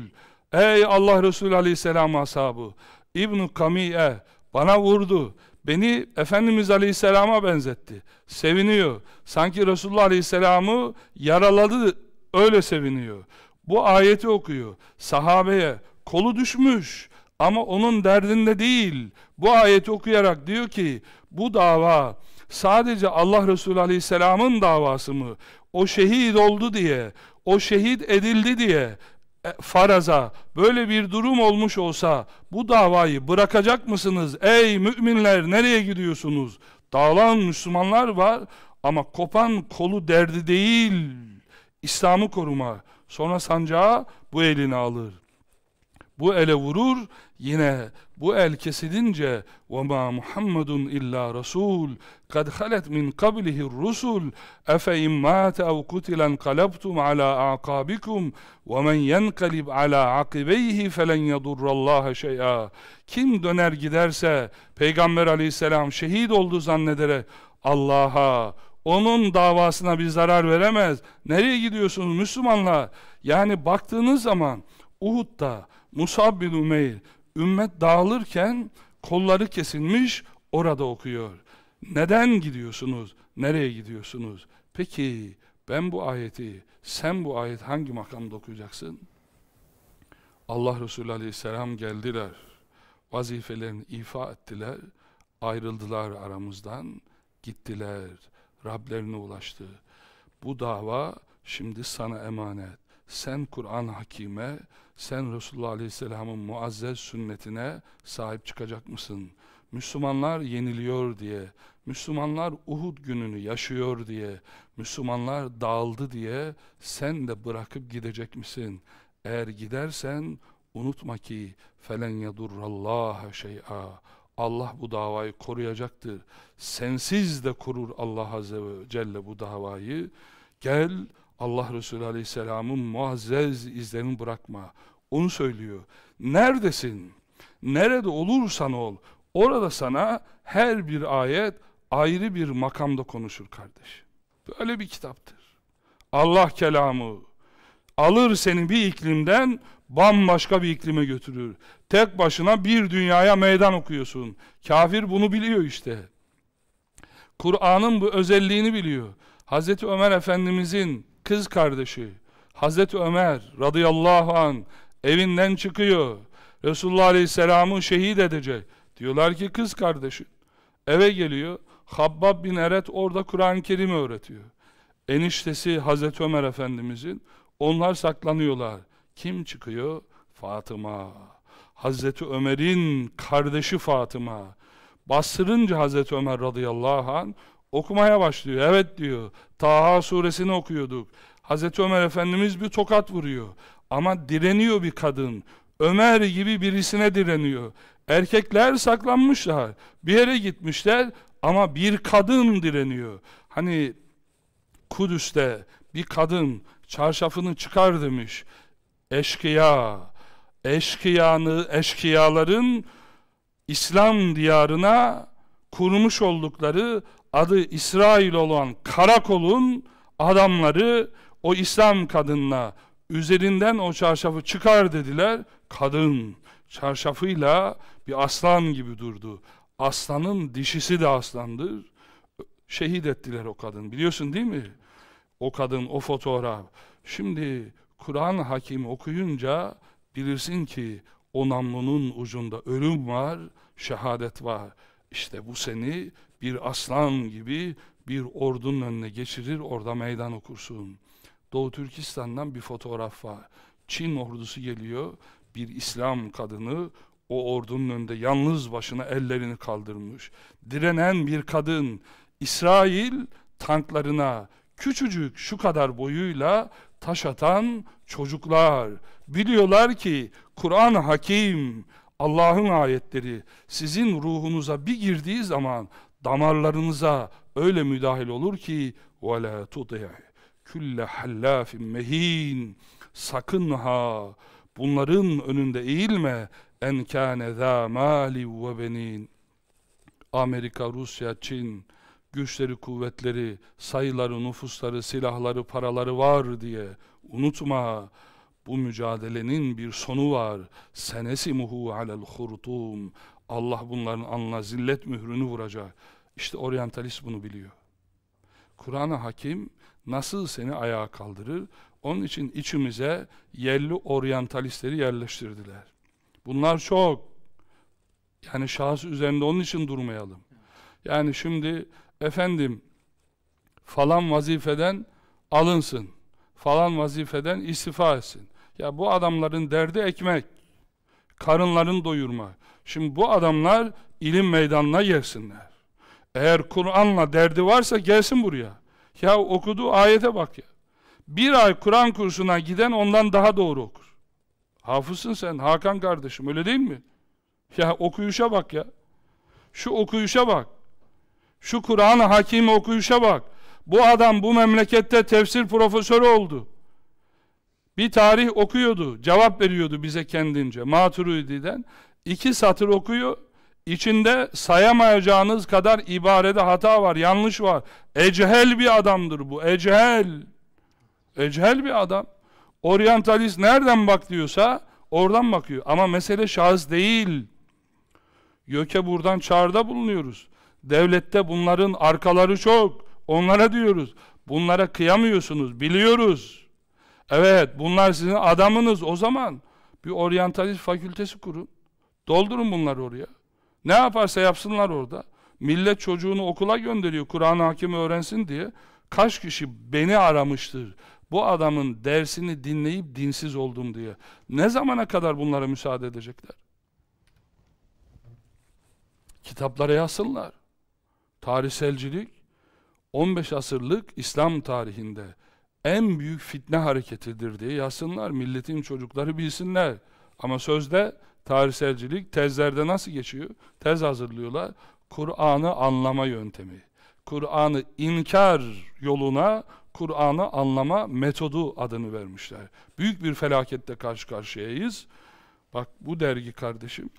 Ey Allah Resulü Aleyhisselam ashabı! İbn-i Kami'e bana vurdu. Beni Efendimiz Aleyhisselam'a benzetti. Seviniyor. Sanki Resulullah Aleyhisselam'ı yaraladı. Öyle seviniyor. Bu ayeti okuyor. Sahabeye kolu düşmüş ama onun derdinde değil. Bu ayeti okuyarak diyor ki bu dava sadece Allah Resulü Aleyhisselam'ın davası mı? O şehit oldu diye, o şehit edildi diye e, faraza böyle bir durum olmuş olsa bu davayı bırakacak mısınız? Ey müminler nereye gidiyorsunuz? Dağılan Müslümanlar var ama kopan kolu derdi değil. İslam'ı koruma. Sonra sancağı bu eline alır. Bu ele vurur yine bu el kesilince وَمَا مُحَمَّدٌ اِلَّا رَسُولٌ قَدْ min مِنْ قَبْلِهِ الرُّسُلُ اَفَاِمْ مَاتَ اَوْ قُتِلًا قَلَبْتُمْ عَلَى اَعْقَابِكُمْ وَمَنْ يَنْقَلِبْ عَلَى عَقِبَيْهِ فَلَنْ يَضُرَّ اللّٰهَ شَيْئًا Kim döner giderse Peygamber aleyhisselam şehit oldu zannederek Allah'a, onun davasına bir zarar veremez. Nereye gidiyorsunuz Müslümanlar? Yani baktığınız zaman Uhud'da, Musab bin Umeyr ümmet dağılırken kolları kesilmiş orada okuyor. Neden gidiyorsunuz? Nereye gidiyorsunuz? Peki ben bu ayeti, sen bu ayet hangi makamda okuyacaksın? Allah Resulü Aleyhisselam geldiler. Vazifelerini ifa ettiler. Ayrıldılar aramızdan. Gittiler. Rablerine ulaştı. Bu dava şimdi sana emanet. Sen Kur'an Hakime, sen Resulullah Aleyhisselam'ın muazzez sünnetine sahip çıkacak mısın? Müslümanlar yeniliyor diye, Müslümanlar Uhud gününü yaşıyor diye, Müslümanlar dağıldı diye sen de bırakıp gidecek misin? Eğer gidersen unutma ki felen yadurrallaha şey'a Allah bu davayı koruyacaktır. Sensiz de korur Allah Azze ve Celle bu davayı. Gel Allah Resulü Aleyhisselam'ın muazzez izlerini bırakma. Onu söylüyor. Neredesin? Nerede olursan ol. Orada sana her bir ayet ayrı bir makamda konuşur kardeş. Böyle bir kitaptır. Allah kelamı alır seni bir iklimden bambaşka bir iklime götürür. Tek başına bir dünyaya meydan okuyorsun. Kafir bunu biliyor işte. Kur'an'ın bu özelliğini biliyor. Hazreti Ömer Efendimizin kız kardeşi Hazreti Ömer radıyallahu an Evinden çıkıyor. Resulullah Aleyhisselam'ı şehit edecek. Diyorlar ki kız kardeşin. Eve geliyor. Habbab bin Eret orada Kur'an-ı Kerim öğretiyor. Eniştesi Hazreti Ömer Efendimizin. Onlar saklanıyorlar. Kim çıkıyor? Fatıma. Hazreti Ömer'in kardeşi Fatıma. Bastırınca Hazreti Ömer radıyallahu an okumaya başlıyor. Evet diyor. Taha suresini okuyorduk. Hazreti Ömer Efendimiz bir tokat vuruyor. Ama direniyor bir kadın. Ömer gibi birisine direniyor. Erkekler saklanmışlar. Bir yere gitmişler ama bir kadın direniyor. Hani Kudüs'te bir kadın çarşafını çıkar demiş. Eşkıya, eşkıyanı, eşkıyaların İslam diyarına kurmuş oldukları adı İsrail olan karakolun adamları o İslam kadınına Üzerinden o çarşafı çıkar dediler. Kadın çarşafıyla bir aslan gibi durdu. Aslanın dişisi de aslandır. Şehit ettiler o kadın. Biliyorsun değil mi? O kadın, o fotoğraf. Şimdi Kur'an Hakim okuyunca bilirsin ki o namlunun ucunda ölüm var, şehadet var. İşte bu seni bir aslan gibi bir ordunun önüne geçirir, orada meydan okursun. Doğu Türkistan'dan bir fotoğraf var. Çin ordusu geliyor. Bir İslam kadını o ordunun önünde yalnız başına ellerini kaldırmış. Direnen bir kadın İsrail tanklarına küçücük şu kadar boyuyla taş atan çocuklar biliyorlar ki Kur'an hakim Allah'ın ayetleri sizin ruhunuza bir girdiği zaman damarlarınıza öyle müdahil olur ki وَلَا تُطِعِ külle hallafin mehin sakın ha bunların önünde eğilme en kâne zâ mâli ve benin Amerika, Rusya, Çin güçleri, kuvvetleri, sayıları, nüfusları, silahları, paraları var diye unutma. Bu mücadelenin bir sonu var. Senesi Senesimuhu alel hurtum. Allah bunların anla zillet mührünü vuracak. İşte oryantalist bunu biliyor. Kur'an-ı Hakim nasıl seni ayağa kaldırır? Onun için içimize yerli oryantalistleri yerleştirdiler. Bunlar çok. Yani şahsı üzerinde onun için durmayalım. Yani şimdi efendim falan vazifeden alınsın. Falan vazifeden istifa etsin. Ya bu adamların derdi ekmek. Karınların doyurma. Şimdi bu adamlar ilim meydanına gelsinler. Eğer Kur'an'la derdi varsa gelsin buraya. Ya okuduğu ayete bak ya. Bir ay Kur'an kursuna giden ondan daha doğru okur. Hafızsın sen Hakan kardeşim öyle değil mi? Ya okuyuşa bak ya. Şu okuyuşa bak. Şu Kur'an-ı Hakim okuyuşa bak. Bu adam bu memlekette tefsir profesörü oldu. Bir tarih okuyordu, cevap veriyordu bize kendince Maturidi'den. İki satır okuyor, İçinde sayamayacağınız kadar ibarede hata var, yanlış var. Ecehel bir adamdır bu, ecehel. Ecehel bir adam. Orientalist nereden bak diyorsa oradan bakıyor. Ama mesele şahıs değil. Göke buradan çağrıda bulunuyoruz. Devlette bunların arkaları çok. Onlara diyoruz. Bunlara kıyamıyorsunuz, biliyoruz. Evet, bunlar sizin adamınız o zaman. Bir oryantalist fakültesi kurun. Doldurun bunları oraya. Ne yaparsa yapsınlar orada. Millet çocuğunu okula gönderiyor Kur'an ı hakimi öğrensin diye. Kaç kişi beni aramıştır bu adamın dersini dinleyip dinsiz oldum diye. Ne zamana kadar bunlara müsaade edecekler? Kitaplara yazsınlar. Tarihselcilik 15 asırlık İslam tarihinde en büyük fitne hareketidir diye yazsınlar. Milletin çocukları bilsinler. Ama sözde tarihselcilik tezlerde nasıl geçiyor? Tez hazırlıyorlar. Kur'an'ı anlama yöntemi. Kur'an'ı inkar yoluna Kur'an'ı anlama metodu adını vermişler. Büyük bir felakette karşı karşıyayız. Bak bu dergi kardeşim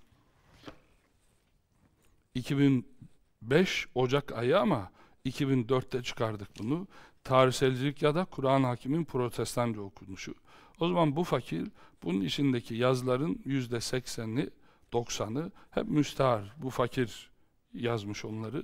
2005 Ocak ayı ama 2004'te çıkardık bunu. Tarihselcilik ya da Kur'an hakimin Protestanca okunuşu. O zaman bu fakir bunun içindeki yazların yüzde seksenini, doksanı hep müstahar. Bu fakir yazmış onları.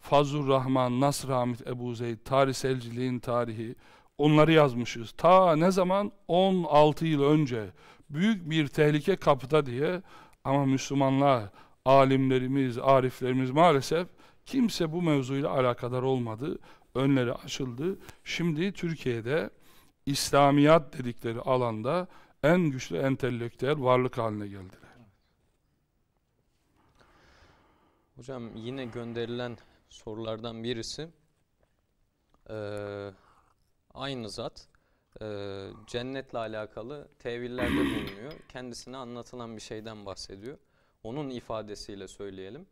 Fazlur Rahman, Nasr Hamit Ebu Zeyd, Tarihselciliğin tarihi onları yazmışız. Ta ne zaman? 16 yıl önce. Büyük bir tehlike kapıda diye ama Müslümanlar, alimlerimiz, ariflerimiz maalesef kimse bu mevzuyla alakadar olmadı. Önleri açıldı. Şimdi Türkiye'de İslamiyat dedikleri alanda en güçlü entelektüel varlık haline geldiler. Hocam yine gönderilen sorulardan birisi e, aynı zat e, cennetle alakalı tevillerde bulunuyor. Kendisine anlatılan bir şeyden bahsediyor. Onun ifadesiyle söyleyelim.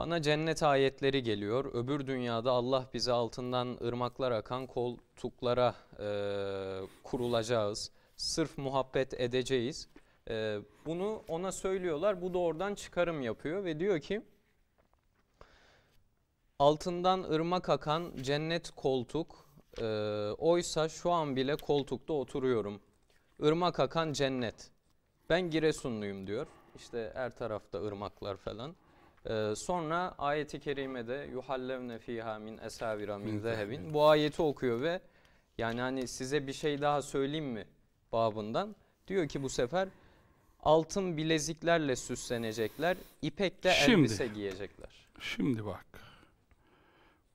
Bana cennet ayetleri geliyor. Öbür dünyada Allah bizi altından ırmaklar akan koltuklara e, kurulacağız. Sırf muhabbet edeceğiz. E, bunu ona söylüyorlar. Bu da oradan çıkarım yapıyor ve diyor ki altından ırmak akan cennet koltuk e, oysa şu an bile koltukta oturuyorum. Irmak akan cennet. Ben Giresunluyum diyor. İşte her tarafta ırmaklar falan. Ee, sonra ayeti kerimede yuhallevne fiha min esavira min zehebin bu ayeti okuyor ve yani hani size bir şey daha söyleyeyim mi babından diyor ki bu sefer altın bileziklerle süslenecekler ipekle şimdi, elbise giyecekler. Şimdi bak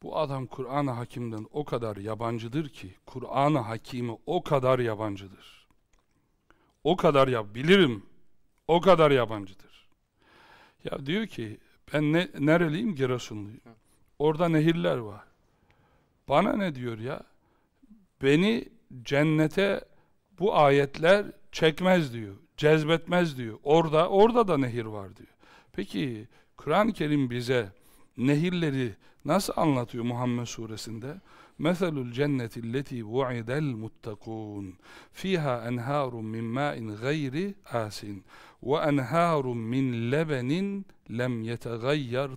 bu adam Kur'an-ı Hakim'den o kadar yabancıdır ki Kur'an-ı Hakim'i o kadar yabancıdır. O kadar ya bilirim o kadar yabancıdır. Ya diyor ki ben ne, nereliyim? Giresunluyum. Orada nehirler var. Bana ne diyor ya? Beni cennete bu ayetler çekmez diyor. Cezbetmez diyor. Orada, orada da nehir var diyor. Peki Kur'an-ı Kerim bize nehirleri nasıl anlatıyor Muhammed suresinde? مثل الجنة التي وعد المتقون فيها أنهار من ماء غير آس وأنهار من لبن لم يتغير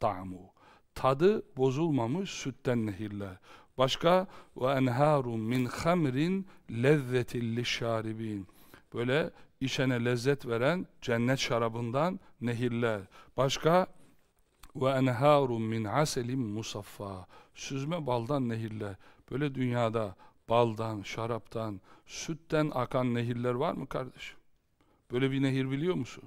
طعمه tadı bozulmamış sütten nehirler. Başka ve enharum min hamrin lezzetil lişşaribin. Böyle içene lezzet veren cennet şarabından nehirler. Başka ve enharun min aselim musaffa süzme baldan nehirle. böyle dünyada baldan, şaraptan, sütten akan nehirler var mı kardeşim? Böyle bir nehir biliyor musun?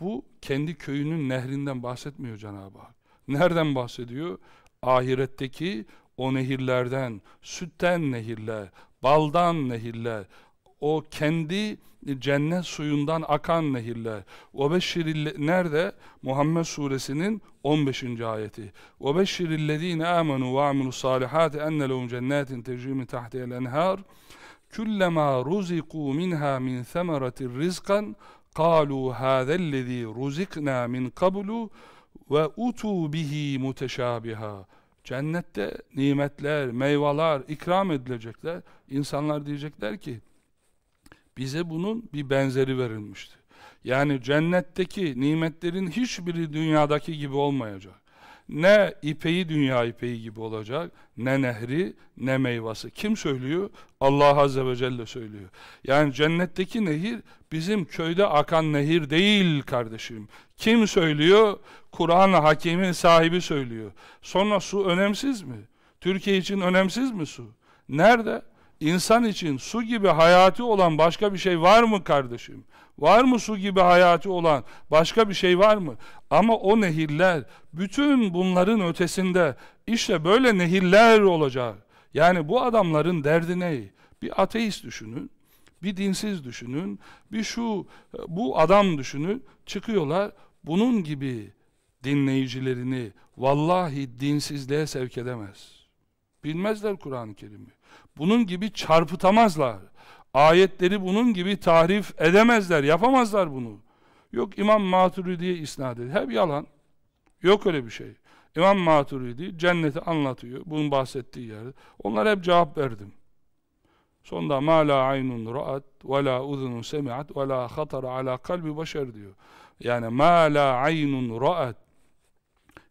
Bu kendi köyünün nehrinden bahsetmiyor Cenab-ı Hak. Nereden bahsediyor? Ahiretteki o nehirlerden, sütten nehirler, baldan nehirler, o kendi cennet suyundan akan nehirler. O beşiril nerede? Muhammed suresinin 15. ayeti. O beşirillezine amenu ve amilu salihati enne lehum cennetin tecri min tahtiha'l enhar Kullama ruziku minha min semeratir rizqan قالوا هذا الذي رزقنا من قبل ve utu bihi muteşabiha. Cennette nimetler, meyveler ikram edilecekler. İnsanlar diyecekler ki bize bunun bir benzeri verilmişti. Yani cennetteki nimetlerin hiçbiri dünyadaki gibi olmayacak. Ne ipeği dünya ipeği gibi olacak, ne nehri, ne meyvası. Kim söylüyor? Allah Azze ve Celle söylüyor. Yani cennetteki nehir bizim köyde akan nehir değil kardeşim. Kim söylüyor? Kur'an-ı Hakim'in sahibi söylüyor. Sonra su önemsiz mi? Türkiye için önemsiz mi su? Nerede? İnsan için su gibi hayati olan başka bir şey var mı kardeşim? Var mı su gibi hayati olan başka bir şey var mı? Ama o nehirler bütün bunların ötesinde işte böyle nehirler olacak. Yani bu adamların derdi ne? Bir ateist düşünün, bir dinsiz düşünün, bir şu bu adam düşünün. Çıkıyorlar bunun gibi dinleyicilerini vallahi dinsizliğe sevk edemez. Bilmezler Kur'an-ı Kerim'i bunun gibi çarpıtamazlar. Ayetleri bunun gibi tahrif edemezler, yapamazlar bunu. Yok İmam Maturidi'ye isnat ediyor. Hep yalan. Yok öyle bir şey. İmam Maturidi cenneti anlatıyor. Bunun bahsettiği yerde. Onlara hep cevap verdim. Sonunda ma la aynun ra'at ve la uzunun semi'at ve la hatar ala kalbi başer diyor. Yani ma la aynun ra'at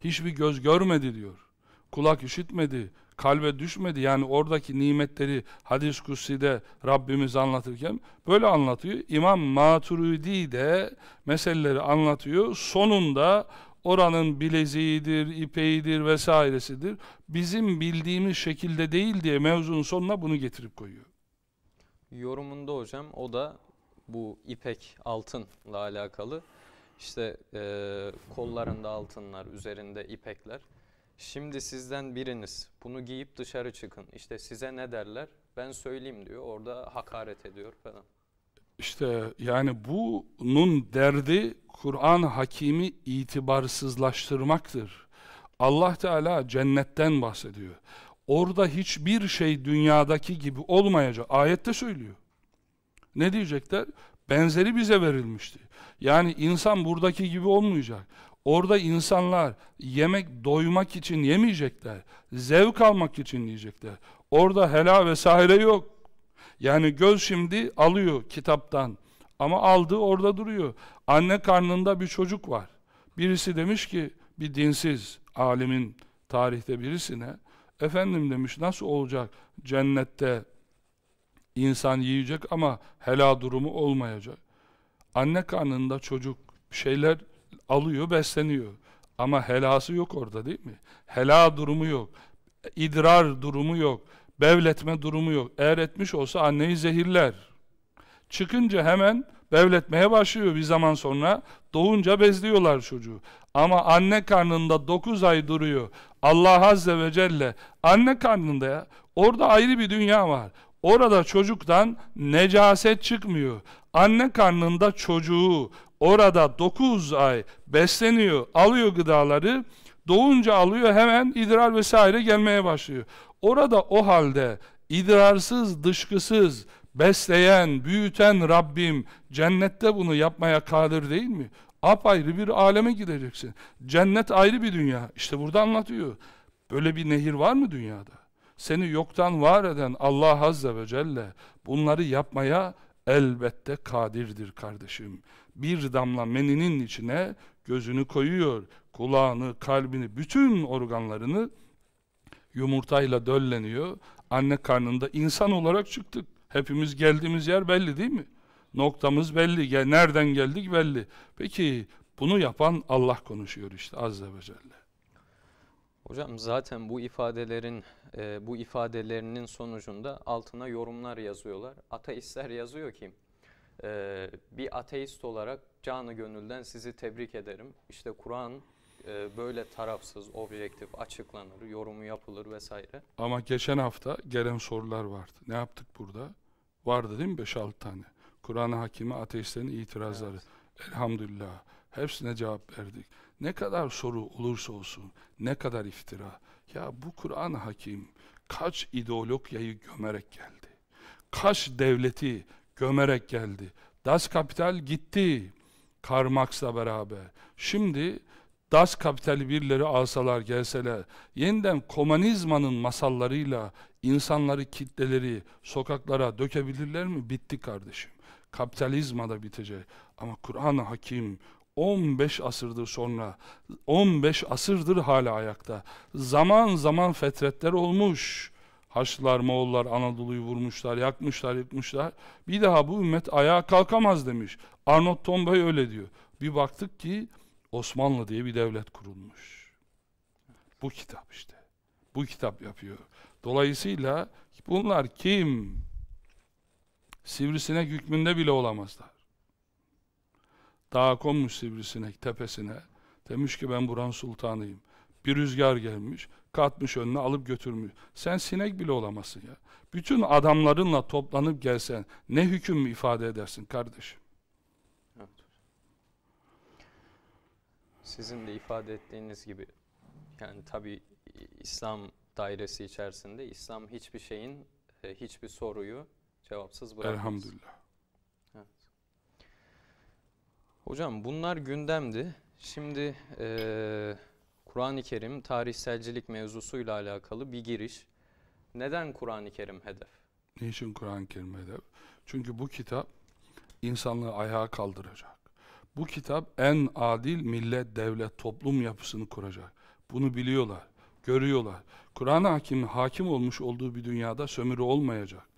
hiçbir göz görmedi diyor. Kulak işitmedi, kalbe düşmedi. Yani oradaki nimetleri hadis kutsi'de Rabbimiz anlatırken böyle anlatıyor. İmam Maturidi de meseleleri anlatıyor. Sonunda oranın bileziğidir, ipeğidir vesairesidir. Bizim bildiğimiz şekilde değil diye mevzunun sonuna bunu getirip koyuyor. Yorumunda hocam o da bu ipek altınla alakalı. İşte e, kollarında altınlar, üzerinde ipekler. Şimdi sizden biriniz bunu giyip dışarı çıkın. İşte size ne derler? Ben söyleyeyim diyor. Orada hakaret ediyor falan. İşte yani bunun derdi Kur'an hakimi itibarsızlaştırmaktır. Allah Teala cennetten bahsediyor. Orada hiçbir şey dünyadaki gibi olmayacak. Ayette söylüyor. Ne diyecekler? Benzeri bize verilmişti. Yani insan buradaki gibi olmayacak. Orada insanlar yemek doymak için yemeyecekler. Zevk almak için yiyecekler. Orada helal vesaire yok. Yani göz şimdi alıyor kitaptan. Ama aldığı orada duruyor. Anne karnında bir çocuk var. Birisi demiş ki bir dinsiz alimin tarihte birisine efendim demiş nasıl olacak cennette insan yiyecek ama helal durumu olmayacak. Anne karnında çocuk şeyler alıyor, besleniyor. Ama helası yok orada değil mi? Hela durumu yok. İdrar durumu yok. Bevletme durumu yok. Eğer etmiş olsa anneyi zehirler. Çıkınca hemen bevletmeye başlıyor bir zaman sonra. Doğunca bezliyorlar çocuğu. Ama anne karnında 9 ay duruyor. Allah Azze ve Celle anne karnında ya. Orada ayrı bir dünya var. Orada çocuktan necaset çıkmıyor. Anne karnında çocuğu, Orada 9 ay besleniyor, alıyor gıdaları, doğunca alıyor hemen idrar vesaire gelmeye başlıyor. Orada o halde idrarsız, dışkısız, besleyen, büyüten Rabbim cennette bunu yapmaya kadir değil mi? Apayrı bir aleme gideceksin. Cennet ayrı bir dünya. İşte burada anlatıyor. Böyle bir nehir var mı dünyada? Seni yoktan var eden Allah Azze ve Celle bunları yapmaya elbette kadirdir kardeşim bir damla meninin içine gözünü koyuyor, kulağını, kalbini, bütün organlarını yumurtayla dölleniyor. Anne karnında insan olarak çıktık. Hepimiz geldiğimiz yer belli değil mi? Noktamız belli. Nereden geldik belli. Peki bunu yapan Allah konuşuyor işte Azze ve Celle. Hocam zaten bu ifadelerin e, bu ifadelerinin sonucunda altına yorumlar yazıyorlar. Ateistler yazıyor ki ee, bir ateist olarak canı gönülden sizi tebrik ederim. İşte Kur'an e, böyle tarafsız, objektif açıklanır, yorumu yapılır vesaire. Ama geçen hafta gelen sorular vardı. Ne yaptık burada? Vardı değil mi 5-6 tane? Kur'an-ı Hakim'e ateistlerin itirazları. Evet. Elhamdülillah. Hepsine cevap verdik. Ne kadar soru olursa olsun, ne kadar iftira. Ya bu Kur'an-ı Hakim kaç ideologyayı gömerek geldi. Kaç devleti, gömerek geldi. Das Kapital gitti Karl Marx'la beraber. Şimdi Das Kapital birileri alsalar gelseler, yeniden komünizmanın masallarıyla insanları, kitleleri sokaklara dökebilirler mi? Bitti kardeşim. Kapitalizma da bitecek. Ama Kur'an-ı Hakim 15 asırdır sonra, 15 asırdır hala ayakta. Zaman zaman fetretler olmuş. Haçlılar, Moğollar Anadolu'yu vurmuşlar, yakmışlar, yıkmışlar. Bir daha bu ümmet ayağa kalkamaz demiş. Arnold Tombay öyle diyor. Bir baktık ki Osmanlı diye bir devlet kurulmuş. Bu kitap işte. Bu kitap yapıyor. Dolayısıyla bunlar kim? Sivrisinek hükmünde bile olamazlar. Dağa konmuş sivrisinek tepesine. Demiş ki ben buran sultanıyım. Bir rüzgar gelmiş katmış önüne alıp götürmüş. Sen sinek bile olamazsın ya. Bütün adamlarınla toplanıp gelsen ne hüküm ifade edersin kardeşim? Evet. Sizin de ifade ettiğiniz gibi yani tabi İslam dairesi içerisinde İslam hiçbir şeyin e, hiçbir soruyu cevapsız bırakmaz. Elhamdülillah. Evet. Hocam bunlar gündemdi. Şimdi eee Kur'an-ı Kerim tarihselcilik mevzusuyla alakalı bir giriş. Neden Kur'an-ı Kerim hedef? Niçin Kur'an-ı Kerim hedef? Çünkü bu kitap insanlığı ayağa kaldıracak. Bu kitap en adil millet, devlet, toplum yapısını kuracak. Bunu biliyorlar, görüyorlar. Kur'an-ı Hakim, hakim olmuş olduğu bir dünyada sömürü olmayacak.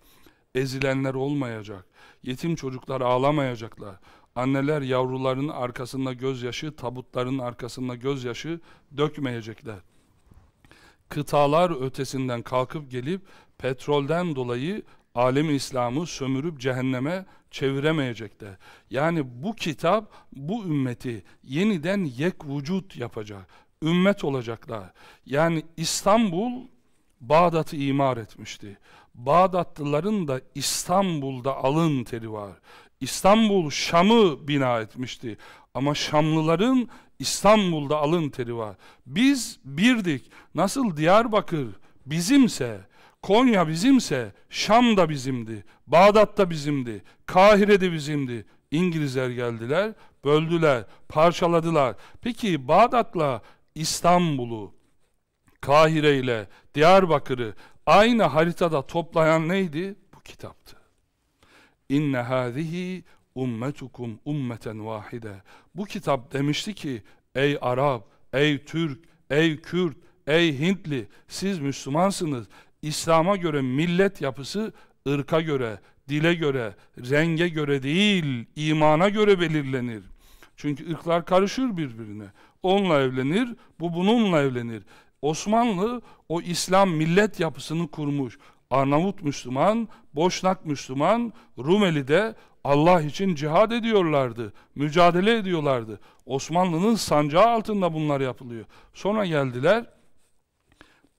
Ezilenler olmayacak. Yetim çocuklar ağlamayacaklar. Anneler yavruların arkasında gözyaşı, tabutların arkasında gözyaşı dökmeyecekler. Kıtalar ötesinden kalkıp gelip petrolden dolayı alemi İslam'ı sömürüp cehenneme çeviremeyecekler. Yani bu kitap bu ümmeti yeniden yek vücut yapacak. Ümmet olacaklar. Yani İstanbul Bağdat'ı imar etmişti. Bağdatlıların da İstanbul'da alın teri var. İstanbul Şam'ı bina etmişti. Ama Şamlıların İstanbul'da alın teri var. Biz birdik. Nasıl Diyarbakır bizimse, Konya bizimse, Şam da bizimdi, Bağdat da bizimdi, Kahire de bizimdi. İngilizler geldiler, böldüler, parçaladılar. Peki Bağdat'la İstanbul'u, Kahire ile Diyarbakır'ı aynı haritada toplayan neydi? Bu kitaptı inne hâzihi ummetukum ummeten vahide. Bu kitap demişti ki ey Arap, ey Türk, ey Kürt, ey Hintli siz Müslümansınız. İslam'a göre millet yapısı ırka göre, dile göre, renge göre değil, imana göre belirlenir. Çünkü ırklar karışır birbirine. Onunla evlenir, bu bununla evlenir. Osmanlı o İslam millet yapısını kurmuş. Arnavut Müslüman, Boşnak Müslüman, Rumeli de Allah için cihad ediyorlardı, mücadele ediyorlardı. Osmanlı'nın sancağı altında bunlar yapılıyor. Sonra geldiler,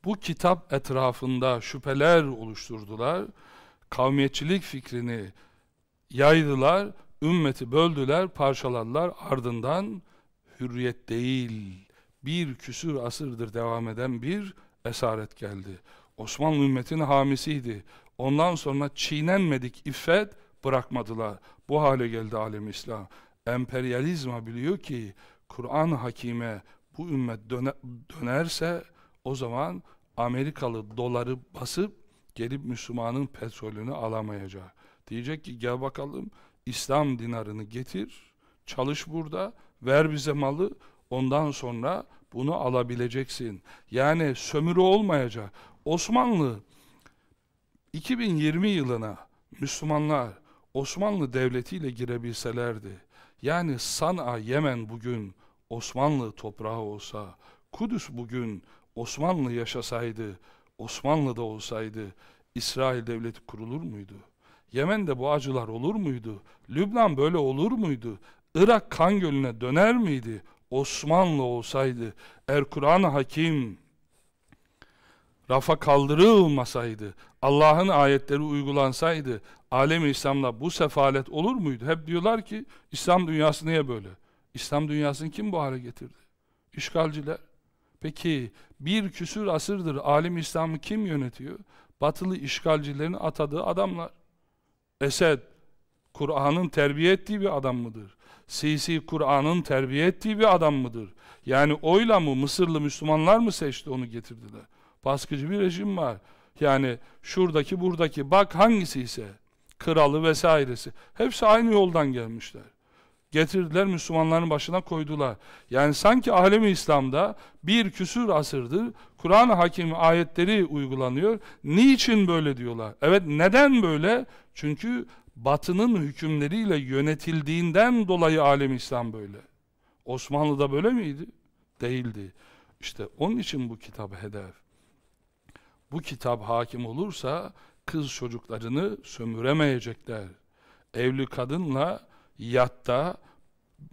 bu kitap etrafında şüpheler oluşturdular, kavmiyetçilik fikrini yaydılar, ümmeti böldüler, parçaladılar, ardından hürriyet değil, bir küsür asırdır devam eden bir esaret geldi. Osmanlı ümmetinin hamisiydi. Ondan sonra çiğnenmedik iffet bırakmadılar. Bu hale geldi alem İslam. Emperyalizma biliyor ki Kur'an hakime bu ümmet döne, dönerse o zaman Amerikalı doları basıp gelip Müslümanın petrolünü alamayacak. Diyecek ki gel bakalım İslam dinarını getir, çalış burada, ver bize malı, ondan sonra bunu alabileceksin. Yani sömürü olmayacak. Osmanlı 2020 yılına Müslümanlar Osmanlı Devleti ile girebilselerdi, yani Sana, Yemen bugün Osmanlı toprağı olsa, Kudüs bugün Osmanlı yaşasaydı, Osmanlı'da olsaydı İsrail Devleti kurulur muydu? Yemen'de bu acılar olur muydu? Lübnan böyle olur muydu? Irak kan gölüne döner miydi? Osmanlı olsaydı, Erkuran Hakim rafa kaldırılmasaydı, Allah'ın ayetleri uygulansaydı, alem-i İslam'la bu sefalet olur muydu? Hep diyorlar ki, İslam dünyası niye böyle? İslam dünyasını kim bu hale getirdi? İşgalciler. Peki, bir küsür asırdır alim İslam'ı kim yönetiyor? Batılı işgalcilerin atadığı adamlar. Esed, Kur'an'ın terbiye ettiği bir adam mıdır? Sisi Kur'an'ın terbiye ettiği bir adam mıdır? Yani oyla mı Mısırlı Müslümanlar mı seçti onu getirdiler? Baskıcı bir rejim var. Yani şuradaki buradaki bak hangisi ise kralı vesairesi hepsi aynı yoldan gelmişler. Getirdiler Müslümanların başına koydular. Yani sanki alemi İslam'da bir küsür asırdır Kur'an-ı Hakim ayetleri uygulanıyor. Niçin böyle diyorlar? Evet neden böyle? Çünkü batının hükümleriyle yönetildiğinden dolayı alemi İslam böyle. Osmanlı'da böyle miydi? Değildi. İşte onun için bu kitabı hedef bu kitap hakim olursa kız çocuklarını sömüremeyecekler. Evli kadınla yatta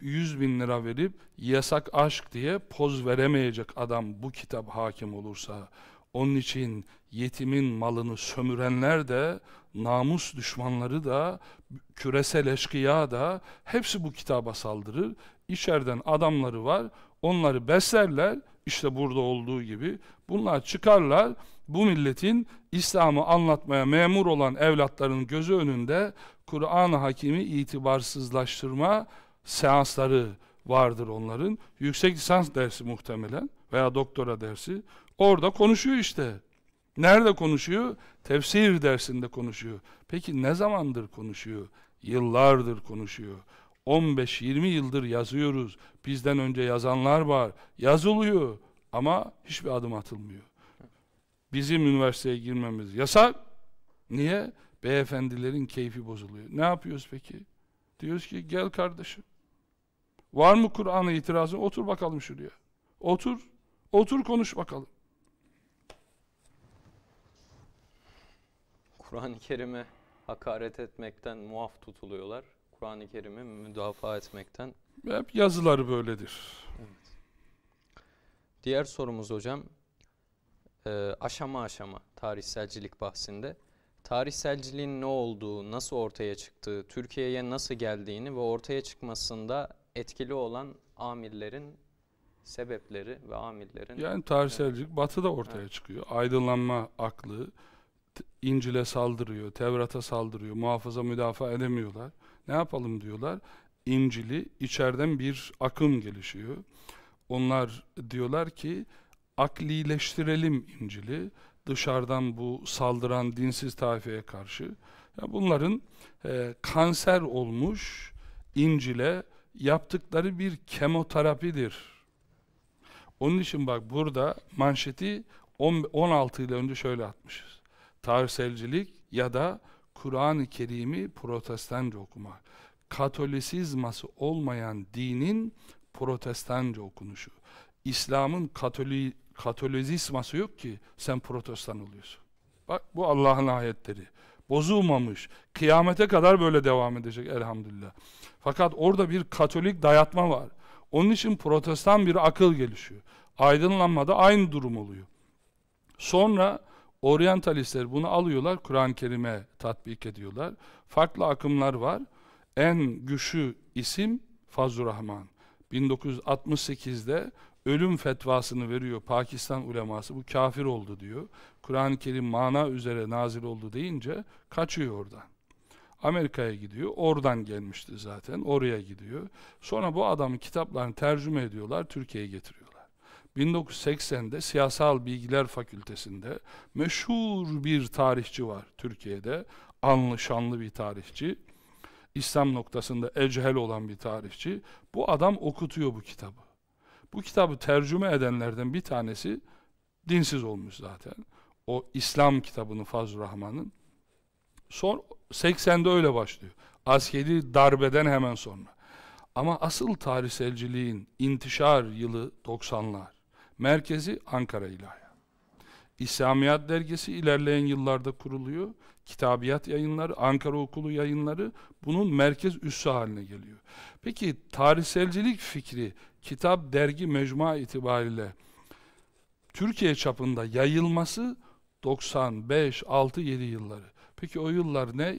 100 bin lira verip yasak aşk diye poz veremeyecek adam bu kitap hakim olursa. Onun için yetimin malını sömürenler de, namus düşmanları da, küresel eşkıya da hepsi bu kitaba saldırır. İçeriden adamları var, Onları beslerler, işte burada olduğu gibi. Bunlar çıkarlar, bu milletin İslam'ı anlatmaya memur olan evlatlarının gözü önünde Kur'an-ı Hakim'i itibarsızlaştırma seansları vardır onların. Yüksek lisans dersi muhtemelen veya doktora dersi. Orada konuşuyor işte. Nerede konuşuyor? Tefsir dersinde konuşuyor. Peki ne zamandır konuşuyor? Yıllardır konuşuyor. 15-20 yıldır yazıyoruz. Bizden önce yazanlar var. Yazılıyor ama hiçbir adım atılmıyor. Bizim üniversiteye girmemiz yasak. Niye? Beyefendilerin keyfi bozuluyor. Ne yapıyoruz peki? Diyoruz ki gel kardeşim. Var mı Kur'an'a itirazın? Otur bakalım şuraya. Otur. Otur konuş bakalım. Kur'an-ı Kerim'e hakaret etmekten muaf tutuluyorlar. Kur'an-ı Kerim'i müdafaa etmekten. Hep yazıları böyledir. Evet. Diğer sorumuz hocam, e, aşama aşama tarihselcilik bahsinde. Tarihselciliğin ne olduğu, nasıl ortaya çıktığı, Türkiye'ye nasıl geldiğini ve ortaya çıkmasında etkili olan amillerin sebepleri ve amillerin... Yani tarihselcilik evet. batıda ortaya evet. çıkıyor. Aydınlanma aklı, İncil'e saldırıyor, Tevrat'a saldırıyor, muhafaza müdafaa edemiyorlar. Ne yapalım diyorlar. İncil'i içeriden bir akım gelişiyor. Onlar diyorlar ki aklileştirelim İncil'i dışarıdan bu saldıran dinsiz tayfeye karşı. Yani bunların e, kanser olmuş İncil'e yaptıkları bir kemoterapidir. Onun için bak burada manşeti 16 ile önce şöyle atmışız. Tarihselcilik ya da Kur'an-ı Kerim'i protestanca okuma. Katolisizması olmayan dinin protestanca okunuşu. İslam'ın katoli, katolizisması yok ki sen protestan oluyorsun. Bak bu Allah'ın ayetleri. Bozulmamış. Kıyamete kadar böyle devam edecek elhamdülillah. Fakat orada bir katolik dayatma var. Onun için protestan bir akıl gelişiyor. Aydınlanmada aynı durum oluyor. Sonra Orientalistler bunu alıyorlar, Kur'an-ı Kerim'e tatbik ediyorlar. Farklı akımlar var. En güçlü isim Fazlur Rahman. 1968'de ölüm fetvasını veriyor Pakistan uleması. Bu kafir oldu diyor. Kur'an-ı Kerim mana üzere nazil oldu deyince kaçıyor oradan. Amerika'ya gidiyor. Oradan gelmişti zaten. Oraya gidiyor. Sonra bu adamın kitaplarını tercüme ediyorlar. Türkiye'ye getiriyor. 1980'de Siyasal Bilgiler Fakültesi'nde meşhur bir tarihçi var Türkiye'de. Anlı şanlı bir tarihçi. İslam noktasında ecel olan bir tarihçi. Bu adam okutuyor bu kitabı. Bu kitabı tercüme edenlerden bir tanesi dinsiz olmuş zaten. O İslam kitabını Fazıl Rahman'ın. Son 80'de öyle başlıyor. Askeri darbeden hemen sonra. Ama asıl tarihselciliğin intişar yılı 90'lar. Merkezi Ankara İlahiyat. İslamiyat Dergisi ilerleyen yıllarda kuruluyor. Kitabiyat yayınları, Ankara Okulu yayınları bunun merkez üssü haline geliyor. Peki tarihselcilik fikri kitap, dergi, mecmua itibariyle Türkiye çapında yayılması 95, 6, 7 yılları. Peki o yıllar ne?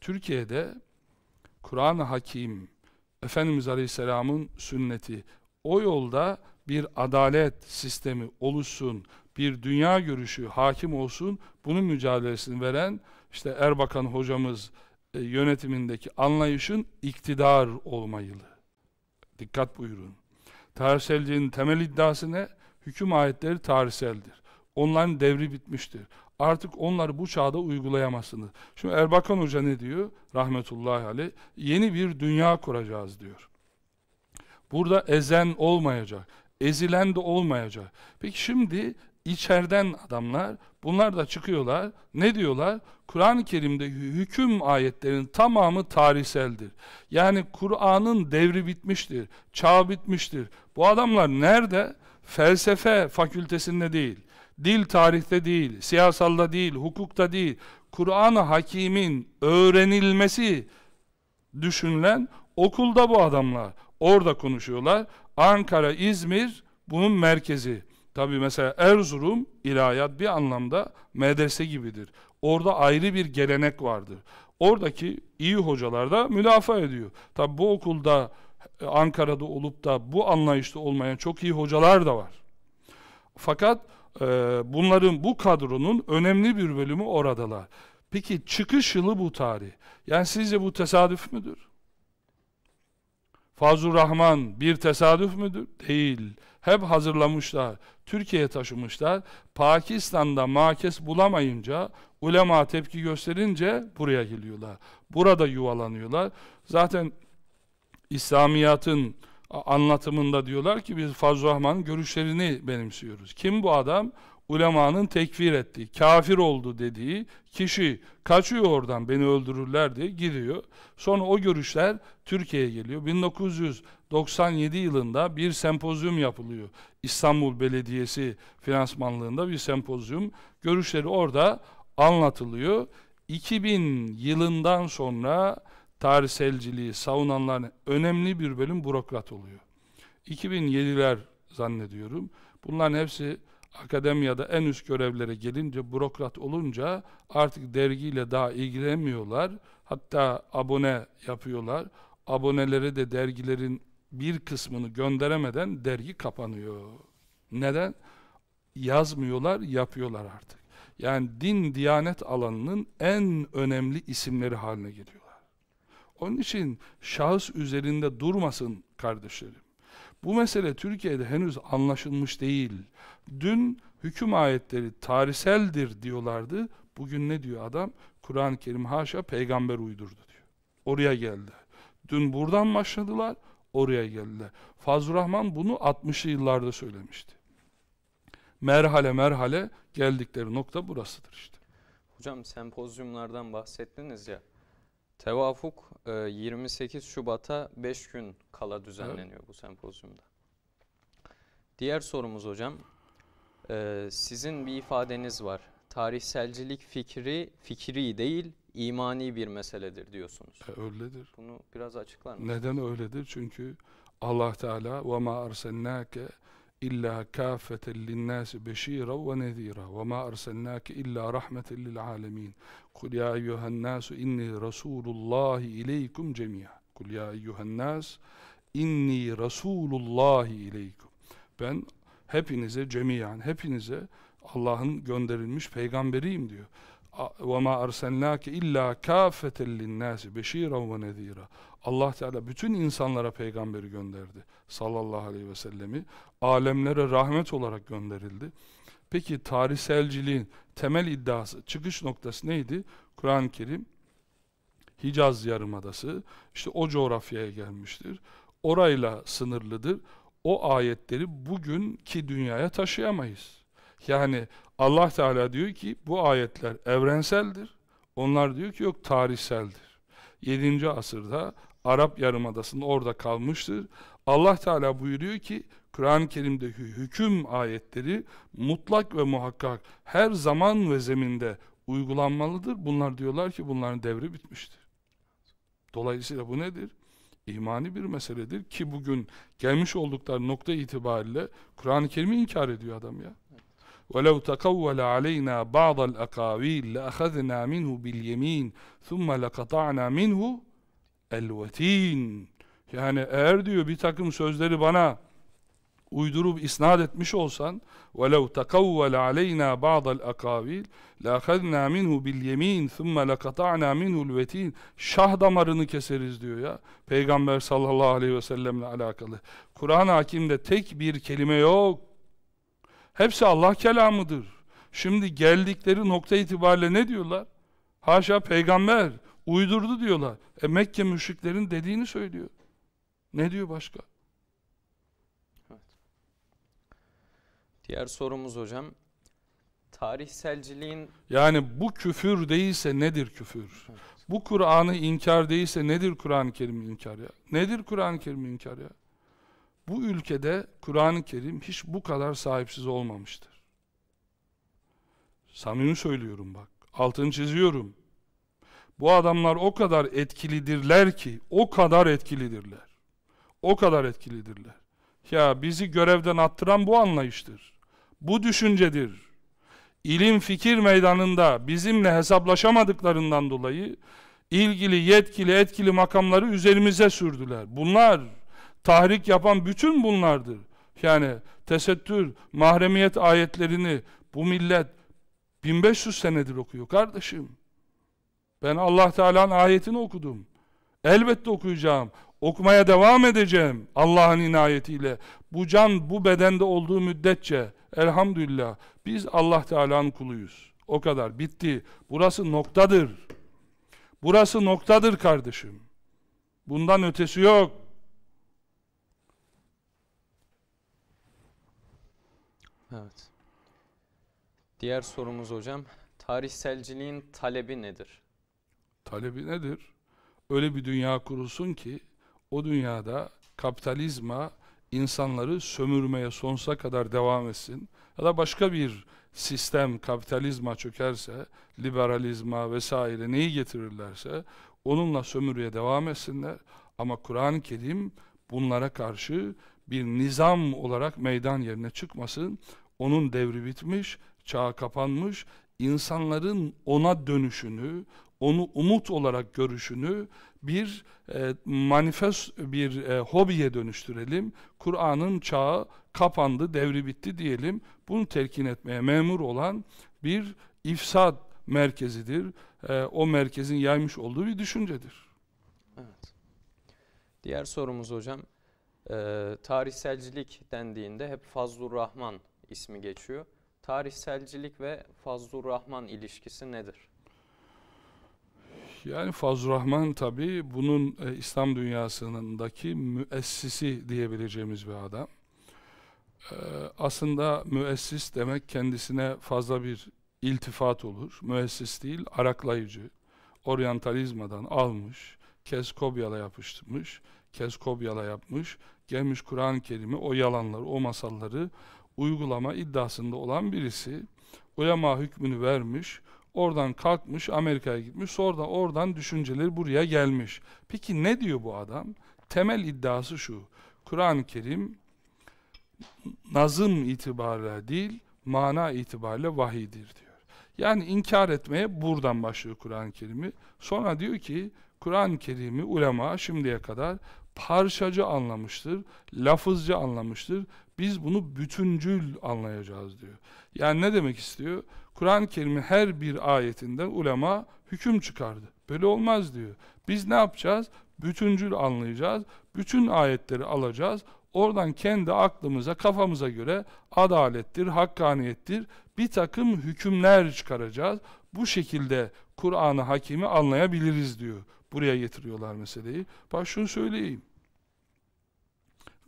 Türkiye'de Kur'an-ı Hakim, Efendimiz Aleyhisselam'ın sünneti o yolda bir adalet sistemi oluşsun, bir dünya görüşü hakim olsun, bunun mücadelesini veren işte Erbakan hocamız e, yönetimindeki anlayışın iktidar olmayılı. Dikkat buyurun. Tarihselcinin temel iddiası ne? Hüküm ayetleri tarihseldir. Onların devri bitmiştir. Artık onları bu çağda uygulayamazsınız. Şimdi Erbakan Hoca ne diyor? Rahmetullahi aleyh. Yeni bir dünya kuracağız diyor. Burada ezen olmayacak ezilen de olmayacak. Peki şimdi içeriden adamlar bunlar da çıkıyorlar. Ne diyorlar? Kur'an-ı Kerim'de hüküm ayetlerin tamamı tarihseldir. Yani Kur'an'ın devri bitmiştir, çağ bitmiştir. Bu adamlar nerede? Felsefe fakültesinde değil, dil tarihte değil, siyasalda değil, hukukta değil. Kur'an-ı Hakim'in öğrenilmesi düşünülen okulda bu adamlar. Orada konuşuyorlar. Ankara, İzmir bunun merkezi. Tabi mesela Erzurum ilahiyat bir anlamda medrese gibidir. Orada ayrı bir gelenek vardır. Oradaki iyi hocalar da müdafaa ediyor. Tabi bu okulda Ankara'da olup da bu anlayışta olmayan çok iyi hocalar da var. Fakat e, bunların bu kadronun önemli bir bölümü oradalar. Peki çıkış yılı bu tarih. Yani sizce bu tesadüf müdür? Fazıl Rahman bir tesadüf müdür? Değil. Hep hazırlamışlar. Türkiye'ye taşımışlar. Pakistan'da makes bulamayınca, ulema tepki gösterince buraya geliyorlar. Burada yuvalanıyorlar. Zaten İslamiyat'ın anlatımında diyorlar ki biz Fazıl Rahman'ın görüşlerini benimsiyoruz. Kim bu adam? ulemanın tekfir ettiği, kafir oldu dediği kişi kaçıyor oradan beni öldürürler diye gidiyor. Sonra o görüşler Türkiye'ye geliyor. 1997 yılında bir sempozyum yapılıyor. İstanbul Belediyesi finansmanlığında bir sempozyum. Görüşleri orada anlatılıyor. 2000 yılından sonra tarihselciliği savunanların önemli bir bölüm bürokrat oluyor. 2007'ler zannediyorum. Bunların hepsi akademiyada en üst görevlere gelince, bürokrat olunca artık dergiyle daha ilgilenmiyorlar. Hatta abone yapıyorlar. Abonelere de dergilerin bir kısmını gönderemeden dergi kapanıyor. Neden? Yazmıyorlar, yapıyorlar artık. Yani din, diyanet alanının en önemli isimleri haline geliyorlar. Onun için şahıs üzerinde durmasın kardeşlerim. Bu mesele Türkiye'de henüz anlaşılmış değil. Dün hüküm ayetleri tarihseldir diyorlardı. Bugün ne diyor adam? Kur'an-ı Kerim haşa peygamber uydurdu diyor. Oraya geldi. Dün buradan başladılar, oraya geldiler. Fazıl Rahman bunu 60'lı yıllarda söylemişti. Merhale merhale geldikleri nokta burasıdır işte. Hocam sempozyumlardan bahsettiniz ya. Tevafuk 28 e, Şubat'a 5 gün kala düzenleniyor evet. bu sempozyumda. Diğer sorumuz hocam, ee, sizin bir ifadeniz var. Tarihselcilik fikri fikri değil imani bir meseledir diyorsunuz. E, öyledir. Bunu biraz açıklar mısınız? Neden öyledir? Çünkü Allah Teala ve ma arsennake illa kafeten linnâsi beşîran ve nezîra ve mâ arsennâke illa rahmeten lil âlemîn. Kul ya nas? inni rasûlullâhi ileykum cemî'a. Kul ya nas? inni rasûlullâhi ileykum. Ben Hepinize cemiyen, hepinize Allah'ın gönderilmiş peygamberiyim diyor. وَمَا أَرْسَلْنَاكَ اِلَّا كَافَةً لِلنَّاسِ بَش۪يرًا وَنَذ۪يرًا Allah Teala bütün insanlara peygamberi gönderdi. Sallallahu aleyhi ve sellemi. Alemlere rahmet olarak gönderildi. Peki tarihselciliğin temel iddiası, çıkış noktası neydi? Kur'an-ı Kerim, Hicaz Yarımadası, işte o coğrafyaya gelmiştir. Orayla sınırlıdır o ayetleri bugünkü dünyaya taşıyamayız. Yani Allah Teala diyor ki bu ayetler evrenseldir. Onlar diyor ki yok tarihseldir. 7. asırda Arap Yarımadası'nın orada kalmıştır. Allah Teala buyuruyor ki Kur'an-ı Kerim'de hüküm ayetleri mutlak ve muhakkak her zaman ve zeminde uygulanmalıdır. Bunlar diyorlar ki bunların devri bitmiştir. Dolayısıyla bu nedir? İmani bir meseledir ki bugün gelmiş oldukları nokta itibariyle Kur'an-ı Kerim'i inkar ediyor adam ya. وَلَوْ تَقَوَّلَ عَلَيْنَا بَعْضَ الْأَقَاوِيلِ لَأَخَذْنَا مِنْهُ بِالْيَم۪ينَ ثُمَّ لَقَطَعْنَا مِنْهُ الْوَت۪ينَ Yani eğer diyor bir takım sözleri bana uydurup isnat etmiş olsan ve وَلَوْ تَقَوَّلَ عَلَيْنَا بَعْضَ الْاَقَابِيلِ لَاَخَذْنَا مِنْهُ بِالْيَم۪ينِ ثُمَّ لَقَطَعْنَا مِنْهُ الْوَت۪ينَ Şah damarını keseriz diyor ya. Peygamber sallallahu aleyhi ve sellemle alakalı. Kur'an-ı Hakim'de tek bir kelime yok. Hepsi Allah kelamıdır. Şimdi geldikleri nokta itibariyle ne diyorlar? Haşa peygamber uydurdu diyorlar. E Mekke müşriklerin dediğini söylüyor. Ne diyor başka? Diğer sorumuz hocam. Tarihselciliğin... Yani bu küfür değilse nedir küfür? Evet. Bu Kur'an'ı inkar değilse nedir Kur'an-ı Kerim'i inkar ya? Nedir Kur'an-ı Kerim'i inkar ya? Bu ülkede Kur'an-ı Kerim hiç bu kadar sahipsiz olmamıştır. Samimi söylüyorum bak. Altını çiziyorum. Bu adamlar o kadar etkilidirler ki, o kadar etkilidirler. O kadar etkilidirler. Ya bizi görevden attıran bu anlayıştır bu düşüncedir. İlim fikir meydanında bizimle hesaplaşamadıklarından dolayı ilgili yetkili etkili makamları üzerimize sürdüler. Bunlar tahrik yapan bütün bunlardır. Yani tesettür, mahremiyet ayetlerini bu millet 1500 senedir okuyor kardeşim. Ben Allah Teala'nın ayetini okudum. Elbette okuyacağım. Okumaya devam edeceğim Allah'ın inayetiyle. Bu can bu bedende olduğu müddetçe Elhamdülillah biz Allah Teala'nın kuluyuz. O kadar bitti. Burası noktadır. Burası noktadır kardeşim. Bundan ötesi yok. Evet. Diğer sorumuz hocam. Tarihselciliğin talebi nedir? Talebi nedir? Öyle bir dünya kurulsun ki o dünyada kapitalizma insanları sömürmeye sonsuza kadar devam etsin ya da başka bir sistem kapitalizma çökerse, liberalizma vesaire neyi getirirlerse onunla sömürüye devam etsinler. Ama Kur'an-ı Kerim bunlara karşı bir nizam olarak meydan yerine çıkmasın. Onun devri bitmiş, çağ kapanmış, insanların ona dönüşünü, onu umut olarak görüşünü bir e, manifest bir e, hobiye dönüştürelim. Kur'an'ın çağı kapandı, devri bitti diyelim. Bunu telkin etmeye memur olan bir ifsad merkezidir. E, o merkezin yaymış olduğu bir düşüncedir. Evet. Diğer sorumuz hocam. E, tarihselcilik dendiğinde hep Fazlur Rahman ismi geçiyor. Tarihselcilik ve Fazlur Rahman ilişkisi nedir? Yani Fazıl Rahman tabi bunun e, İslam dünyasındaki müessisi diyebileceğimiz bir adam. E, aslında müessis demek kendisine fazla bir iltifat olur. Müessis değil, araklayıcı. Oryantalizmadan almış, Keskobya'la yapıştırmış, Keskobya'la yapmış, gelmiş Kur'an-ı Kerim'i, o yalanları, o masalları uygulama iddiasında olan birisi. Ulema hükmünü vermiş, Oradan kalkmış Amerika'ya gitmiş. Sonra da oradan düşünceleri buraya gelmiş. Peki ne diyor bu adam? Temel iddiası şu. Kur'an-ı Kerim nazım itibariyle değil, mana itibariyle vahidir diyor. Yani inkar etmeye buradan başlıyor Kur'an-ı Kerim'i. Sonra diyor ki Kur'an-ı Kerim'i ulema şimdiye kadar parçacı anlamıştır, lafızcı anlamıştır. Biz bunu bütüncül anlayacağız diyor. Yani ne demek istiyor? Kur'an-ı Kerim'in her bir ayetinde ulema hüküm çıkardı. Böyle olmaz diyor. Biz ne yapacağız? Bütüncül anlayacağız. Bütün ayetleri alacağız. Oradan kendi aklımıza, kafamıza göre adalettir, hakkaniyettir. Bir takım hükümler çıkaracağız. Bu şekilde Kur'an'ı Hakim'i anlayabiliriz diyor. Buraya getiriyorlar meseleyi. Bak şunu söyleyeyim.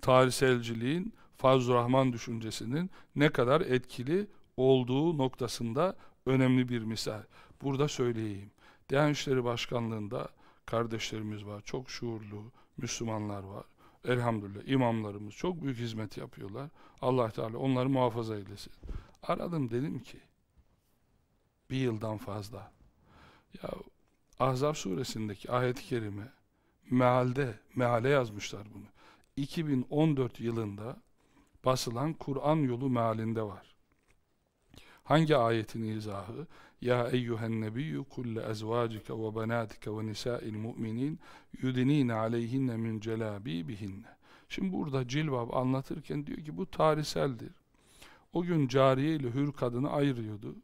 Tarihselciliğin, fazl Rahman düşüncesinin ne kadar etkili olduğu noktasında önemli bir misal. Burada söyleyeyim. Diyanet İşleri Başkanlığı'nda kardeşlerimiz var. Çok şuurlu Müslümanlar var. Elhamdülillah imamlarımız çok büyük hizmet yapıyorlar. Allah Teala onları muhafaza eylesin. Aradım dedim ki bir yıldan fazla. Ya Ahzab suresindeki ayet-i kerime mealde, meale yazmışlar bunu. 2014 yılında basılan Kur'an yolu mealinde var. Hangi ayetin izahı? Ya eyyühen nebiyyü kulle ezvacike ve benatike ve nisa'il mu'minin yudinine aleyhinne min celabibihinne. Şimdi burada cilvab anlatırken diyor ki bu tarihseldir. O gün cariye ile hür kadını ayırıyordu.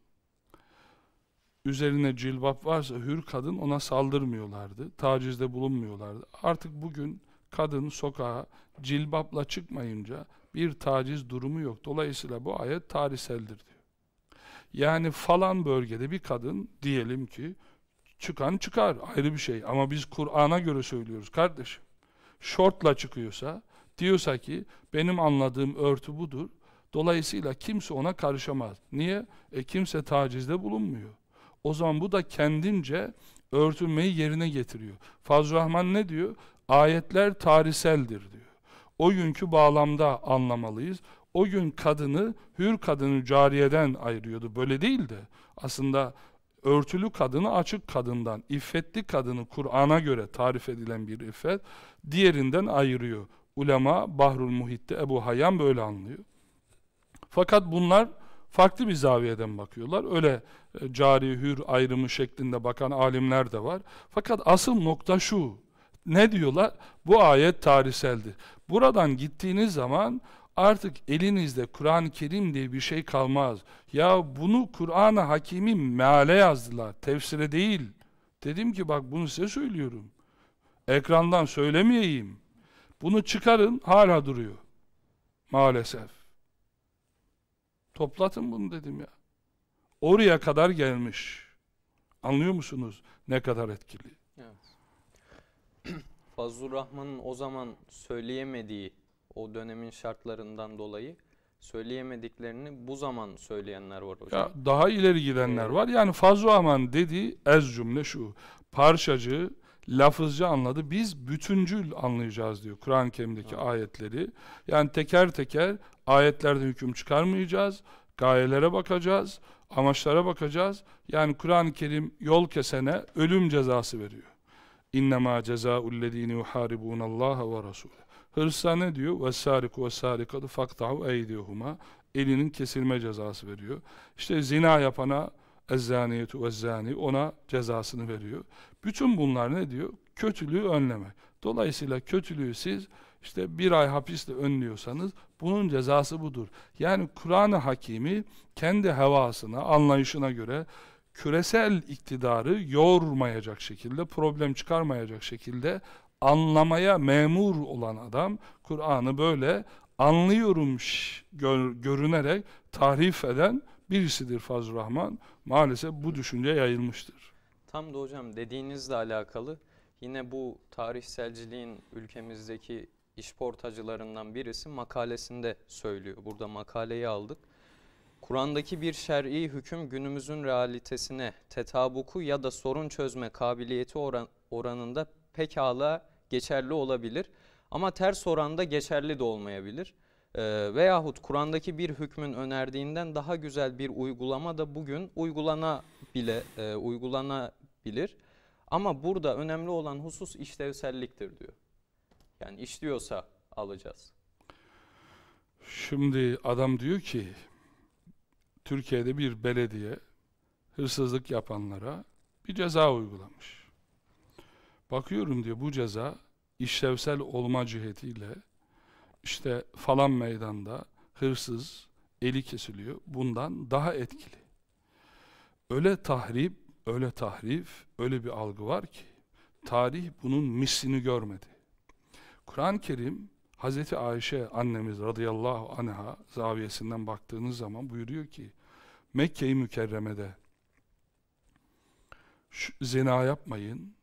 Üzerine cilbap varsa hür kadın ona saldırmıyorlardı. Tacizde bulunmuyorlardı. Artık bugün kadın sokağa cilbapla çıkmayınca bir taciz durumu yok. Dolayısıyla bu ayet tarihseldir. Yani falan bölgede bir kadın diyelim ki çıkan çıkar ayrı bir şey ama biz Kur'an'a göre söylüyoruz kardeşim. Şortla çıkıyorsa diyorsa ki benim anladığım örtü budur. Dolayısıyla kimse ona karışamaz. Niye? E kimse tacizde bulunmuyor. O zaman bu da kendince örtünmeyi yerine getiriyor. Fazıl Rahman ne diyor? Ayetler tarihseldir diyor. O günkü bağlamda anlamalıyız o gün kadını hür kadını cariyeden ayırıyordu. Böyle değil de aslında örtülü kadını açık kadından, iffetli kadını Kur'an'a göre tarif edilen bir iffet diğerinden ayırıyor. Ulema Bahrul Muhit'te Ebu Hayyan böyle anlıyor. Fakat bunlar farklı bir zaviyeden bakıyorlar. Öyle e, cari hür ayrımı şeklinde bakan alimler de var. Fakat asıl nokta şu. Ne diyorlar? Bu ayet tarihseldir. Buradan gittiğiniz zaman Artık elinizde Kur'an-ı Kerim diye bir şey kalmaz. Ya bunu Kur'an-ı Hakim'i meale yazdılar, tefsire değil. Dedim ki bak bunu size söylüyorum. Ekrandan söylemeyeyim. Bunu çıkarın hala duruyor. Maalesef. Toplatın bunu dedim ya. Oraya kadar gelmiş. Anlıyor musunuz ne kadar etkili? Evet. <clears throat> Fazlur Rahman'ın o zaman söyleyemediği o dönemin şartlarından dolayı söyleyemediklerini bu zaman söyleyenler var hocam. Ya, daha ileri gidenler var. Yani fazla Aman dedi, ez cümle şu. Parçacı lafızcı anladı. Biz bütüncül anlayacağız diyor Kur'an-ı Kerim'deki evet. ayetleri. Yani teker teker ayetlerden hüküm çıkarmayacağız. Gayelere bakacağız, amaçlara bakacağız. Yani Kur'an-ı Kerim yol kesene ölüm cezası veriyor. İnne ma ceza cezâullezîne yuhâribûnallâhe ve rasul. Hırsızlar ne diyor? وَسَارِقُ وَسَارِقَدُ فَقْتَعُ اَيْدِيهُمَا Elinin kesilme cezası veriyor. İşte zina yapana اَزَّانِيَتُ وَزَّانِي ona cezasını veriyor. Bütün bunlar ne diyor? Kötülüğü önlemek. Dolayısıyla kötülüğü siz işte bir ay hapisle önlüyorsanız bunun cezası budur. Yani Kur'an-ı Hakimi kendi hevasına, anlayışına göre küresel iktidarı yormayacak şekilde, problem çıkarmayacak şekilde anlamaya memur olan adam Kur'an'ı böyle anlıyorum gör, görünerek tarif eden birisidir Fazıl Rahman. Maalesef bu düşünce yayılmıştır. Tam da hocam dediğinizle alakalı yine bu tarihselciliğin ülkemizdeki işportacılarından birisi makalesinde söylüyor. Burada makaleyi aldık. Kur'an'daki bir şer'i hüküm günümüzün realitesine, tetabuku ya da sorun çözme kabiliyeti oran, oranında pekala geçerli olabilir ama ters oranda geçerli de olmayabilir. E, veyahut Kur'an'daki bir hükmün önerdiğinden daha güzel bir uygulama da bugün uygulana bile e, uygulanabilir. Ama burada önemli olan husus işlevselliktir diyor. Yani işliyorsa alacağız. Şimdi adam diyor ki Türkiye'de bir belediye hırsızlık yapanlara bir ceza uygulamış. Bakıyorum diyor bu ceza işlevsel olma cihetiyle işte falan meydanda hırsız eli kesiliyor. Bundan daha etkili. Öyle tahrip, öyle tahrif, öyle bir algı var ki tarih bunun mislini görmedi. Kur'an-ı Kerim Hz. Ayşe annemiz radıyallahu anha zaviyesinden baktığınız zaman buyuruyor ki Mekke-i Mükerreme'de zina yapmayın,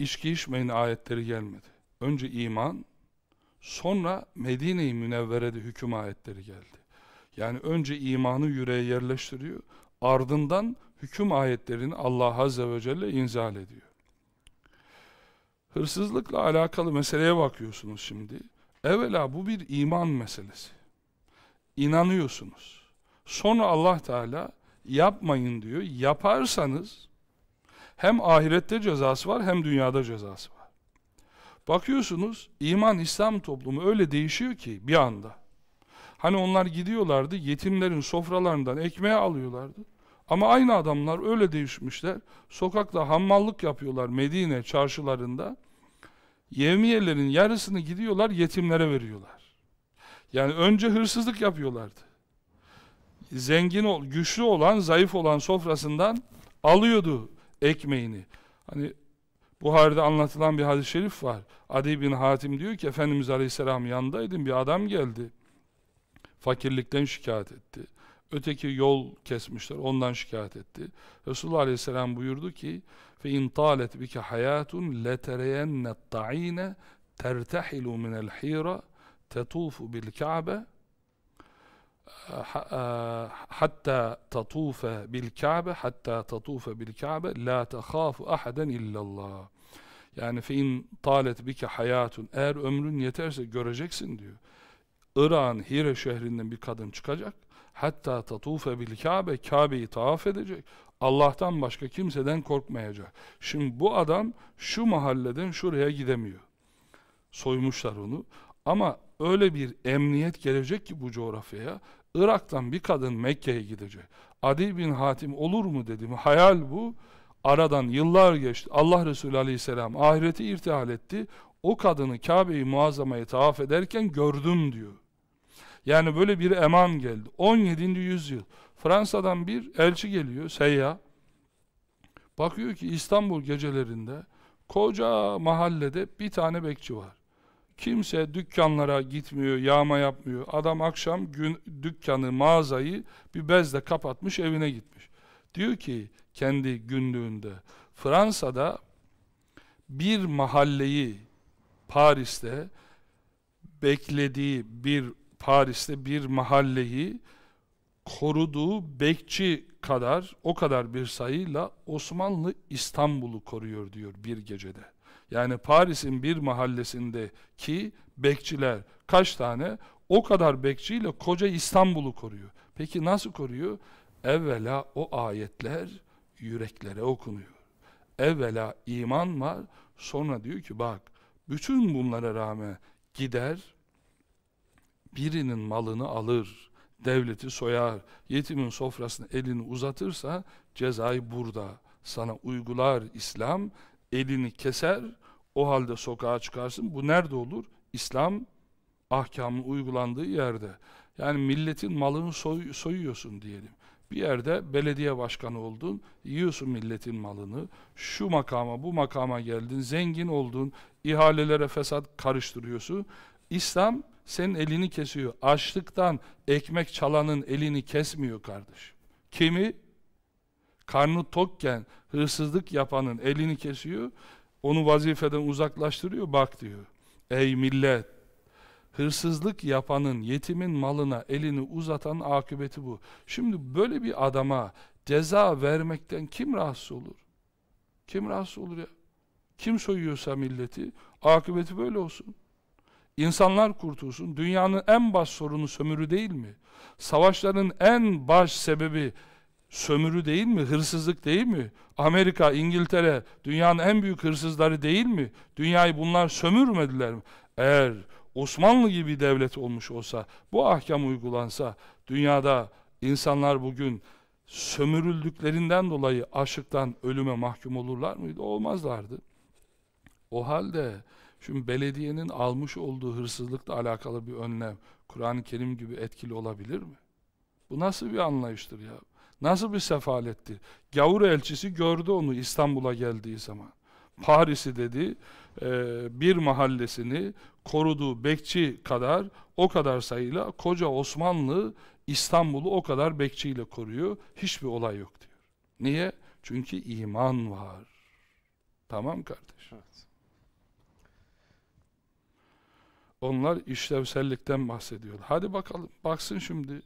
içki içmeyin ayetleri gelmedi. Önce iman, sonra Medine-i Münevvere'de hüküm ayetleri geldi. Yani önce imanı yüreğe yerleştiriyor, ardından hüküm ayetlerini Allah Azze ve Celle inzal ediyor. Hırsızlıkla alakalı meseleye bakıyorsunuz şimdi. Evvela bu bir iman meselesi. İnanıyorsunuz. Sonra Allah Teala yapmayın diyor. Yaparsanız hem ahirette cezası var hem dünyada cezası var. Bakıyorsunuz iman İslam toplumu öyle değişiyor ki bir anda. Hani onlar gidiyorlardı yetimlerin sofralarından ekmeği alıyorlardı. Ama aynı adamlar öyle değişmişler. Sokakta hammallık yapıyorlar Medine çarşılarında. Yevmiyelerin yarısını gidiyorlar yetimlere veriyorlar. Yani önce hırsızlık yapıyorlardı. Zengin, ol, güçlü olan, zayıf olan sofrasından alıyordu ekmeğini. Hani Buhari'de anlatılan bir hadis-i şerif var. Adi bin Hatim diyor ki Efendimiz Aleyhisselam yanındaydım bir adam geldi. Fakirlikten şikayet etti. Öteki yol kesmişler ondan şikayet etti. Resulullah Aleyhisselam buyurdu ki فَاِنْ طَالَتْ بِكَ حَيَاتٌ ta'ine الطَّع۪ينَ تَرْتَحِلُ مِنَ الْح۪يرَ bil ka'be. E, hatta tatufe bil Kabe hatta tatufe bil Kabe la tahafu ahaden illallah. Yani fe in talet bike hayatun eğer ömrün yeterse göreceksin diyor. İran Hire şehrinden bir kadın çıkacak. Hatta tatufe bil Kabe, Kabe'yi tavaf edecek. Allah'tan başka kimseden korkmayacak. Şimdi bu adam şu mahalleden şuraya gidemiyor. Soymuşlar onu. Ama öyle bir emniyet gelecek ki bu coğrafyaya Irak'tan bir kadın Mekke'ye gidecek. Adi bin Hatim olur mu dedim. Hayal bu. Aradan yıllar geçti. Allah Resulü aleyhisselam ahireti irtihal etti. O kadını Kabe'yi muazzamayı tavaf ederken gördüm diyor. Yani böyle bir eman geldi. 17. yüzyıl. Fransa'dan bir elçi geliyor, seyyah. Bakıyor ki İstanbul gecelerinde koca mahallede bir tane bekçi var. Kimse dükkanlara gitmiyor, yağma yapmıyor. Adam akşam gün dükkanı, mağazayı bir bezle kapatmış, evine gitmiş. Diyor ki kendi günlüğünde Fransa'da bir mahalleyi Paris'te beklediği bir Paris'te bir mahalleyi koruduğu bekçi kadar o kadar bir sayıyla Osmanlı İstanbul'u koruyor diyor bir gecede. Yani Paris'in bir mahallesindeki bekçiler kaç tane? O kadar bekçiyle koca İstanbul'u koruyor. Peki nasıl koruyor? Evvela o ayetler yüreklere okunuyor. Evvela iman var. Sonra diyor ki bak bütün bunlara rağmen gider birinin malını alır. Devleti soyar. Yetimin sofrasına elini uzatırsa cezayı burada sana uygular İslam elini keser o halde sokağa çıkarsın. Bu nerede olur? İslam ahkamın uygulandığı yerde. Yani milletin malını soy, soyuyorsun diyelim. Bir yerde belediye başkanı oldun, yiyorsun milletin malını, şu makama bu makama geldin, zengin oldun, ihalelere fesat karıştırıyorsun. İslam senin elini kesiyor. Açlıktan ekmek çalanın elini kesmiyor kardeş. Kimi? Karnı tokken hırsızlık yapanın elini kesiyor. Onu vazifeden uzaklaştırıyor, bak diyor. Ey millet! Hırsızlık yapanın, yetimin malına elini uzatan akıbeti bu. Şimdi böyle bir adama ceza vermekten kim rahatsız olur? Kim rahatsız olur ya? Kim soyuyorsa milleti, akıbeti böyle olsun. İnsanlar kurtulsun. Dünyanın en baş sorunu sömürü değil mi? Savaşların en baş sebebi sömürü değil mi? Hırsızlık değil mi? Amerika, İngiltere dünyanın en büyük hırsızları değil mi? Dünyayı bunlar sömürmediler mi? Eğer Osmanlı gibi devlet olmuş olsa, bu ahkam uygulansa, dünyada insanlar bugün sömürüldüklerinden dolayı aşıktan ölüme mahkum olurlar mıydı? Olmazlardı. O halde şimdi belediyenin almış olduğu hırsızlıkla alakalı bir önlem Kur'an-ı Kerim gibi etkili olabilir mi? Bu nasıl bir anlayıştır ya? Nasıl bir sefaletti? Gavur elçisi gördü onu İstanbul'a geldiği zaman. Paris'i dedi e, bir mahallesini koruduğu bekçi kadar o kadar sayıyla koca Osmanlı İstanbul'u o kadar bekçiyle koruyor. Hiçbir olay yok diyor. Niye? Çünkü iman var. Tamam kardeş. Evet. Onlar işlevsellikten bahsediyor. Hadi bakalım baksın şimdi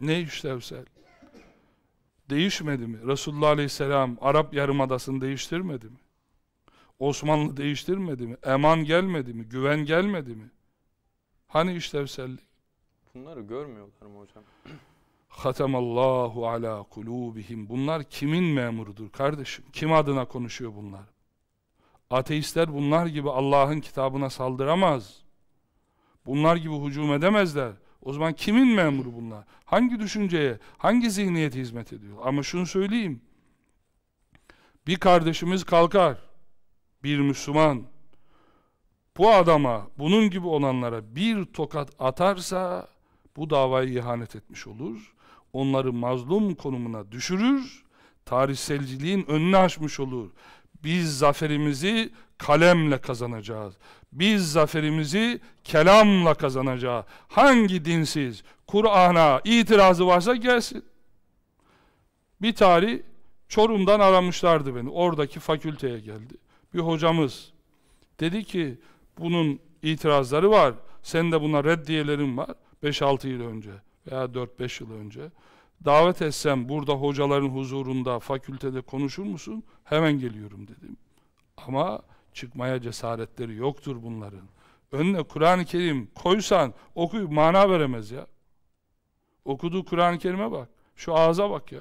ne işlevsel değişmedi mi? Resulullah Aleyhisselam Arap Yarımadası'nı değiştirmedi mi? Osmanlı değiştirmedi mi? Eman gelmedi mi? Güven gelmedi mi? Hani işlevsellik? Bunları görmüyorlar mı hocam? <clears throat> Hatemallahu ala kulubihim. Bunlar kimin memurudur kardeşim? Kim adına konuşuyor bunlar? Ateistler bunlar gibi Allah'ın kitabına saldıramaz. Bunlar gibi hücum edemezler. O zaman kimin memuru bunlar? Hangi düşünceye, hangi zihniyete hizmet ediyor? Ama şunu söyleyeyim. Bir kardeşimiz kalkar, bir Müslüman, bu adama, bunun gibi olanlara bir tokat atarsa, bu davayı ihanet etmiş olur. Onları mazlum konumuna düşürür, tarihselciliğin önünü açmış olur. Biz zaferimizi kalemle kazanacağız. Biz zaferimizi kelamla kazanacağız. Hangi dinsiz Kur'an'a itirazı varsa gelsin. Bir tarih Çorum'dan aramışlardı beni. Oradaki fakülteye geldi. Bir hocamız dedi ki bunun itirazları var. Sen de buna reddiyelerin var. 5-6 yıl önce veya 4-5 yıl önce davet etsem burada hocaların huzurunda fakültede konuşur musun? Hemen geliyorum dedim. Ama çıkmaya cesaretleri yoktur bunların. Önüne Kur'an-ı Kerim koysan okuyup mana veremez ya. Okuduğu Kur'an-ı Kerim'e bak. Şu ağza bak ya.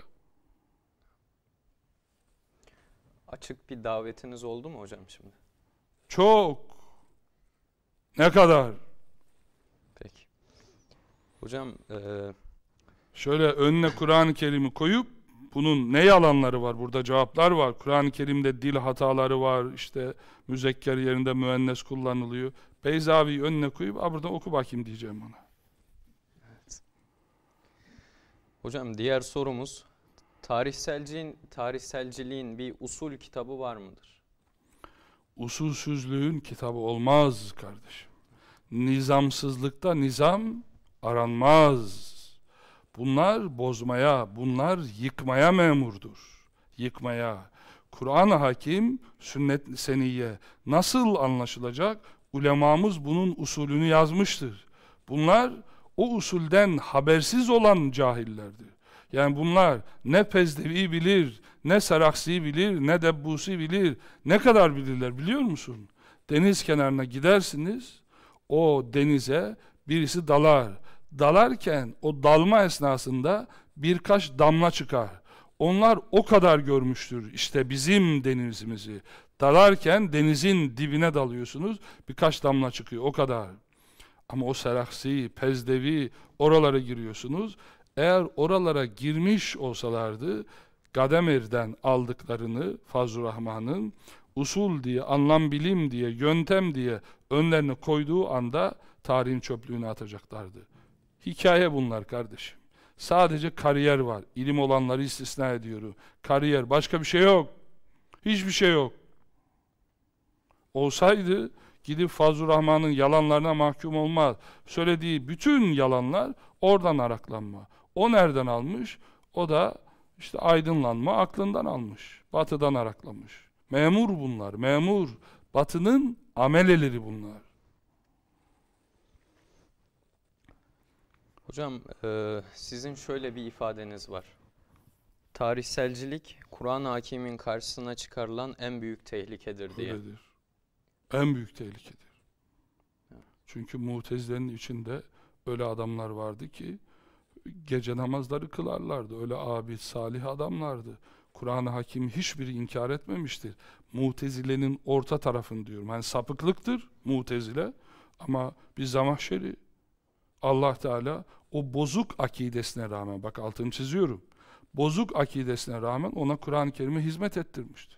Açık bir davetiniz oldu mu hocam şimdi? Çok. Ne kadar? Peki. Hocam... E şöyle önüne Kur'an-ı Kerim'i koyup bunun ne yalanları var? Burada cevaplar var. Kur'an-ı Kerim'de dil hataları var. İşte müzekker yerinde müennes kullanılıyor. Beyzavi'yi önüne koyup a burada oku bakayım diyeceğim ona. Evet. Hocam diğer sorumuz tarihselciliğin tarihselciliğin bir usul kitabı var mıdır? Usulsüzlüğün kitabı olmaz kardeşim. Nizamsızlıkta nizam aranmaz. Bunlar bozmaya, bunlar yıkmaya memurdur. Yıkmaya. Kur'an hakim, sünnet seniye nasıl anlaşılacak? Ulemamız bunun usulünü yazmıştır. Bunlar o usulden habersiz olan cahillerdir. Yani bunlar ne Pezdevi bilir, ne Saraksi bilir, ne Debbusi bilir. Ne kadar bilirler biliyor musun? Deniz kenarına gidersiniz, o denize birisi dalar dalarken o dalma esnasında birkaç damla çıkar. Onlar o kadar görmüştür işte bizim denizimizi. Dalarken denizin dibine dalıyorsunuz birkaç damla çıkıyor o kadar. Ama o seraksi, pezdevi oralara giriyorsunuz. Eğer oralara girmiş olsalardı Gademir'den aldıklarını Fazıl Rahman'ın usul diye, anlam bilim diye, yöntem diye önlerine koyduğu anda tarihin çöplüğüne atacaklardı. Hikaye bunlar kardeşim. Sadece kariyer var. İlim olanları istisna ediyorum. Kariyer. Başka bir şey yok. Hiçbir şey yok. Olsaydı gidip Fazıl Rahman'ın yalanlarına mahkum olmaz. Söylediği bütün yalanlar oradan araklanma. O nereden almış? O da işte aydınlanma aklından almış. Batıdan araklamış. Memur bunlar, memur. Batının ameleleri bunlar. Hocam e, sizin şöyle bir ifadeniz var. Tarihselcilik Kur'an hakimin karşısına çıkarılan en büyük tehlikedir diye. Öyledir. En büyük tehlikedir. Çünkü mutezilenin içinde öyle adamlar vardı ki gece namazları kılarlardı. Öyle abi salih adamlardı. Kur'an-ı Hakim hiçbiri inkar etmemiştir. Mutezile'nin orta tarafını diyorum. Yani sapıklıktır Mutezile ama bir Zamahşeri Allah Teala o bozuk akidesine rağmen, bak altını çiziyorum, bozuk akidesine rağmen ona Kur'an-ı Kerim'e hizmet ettirmiştir.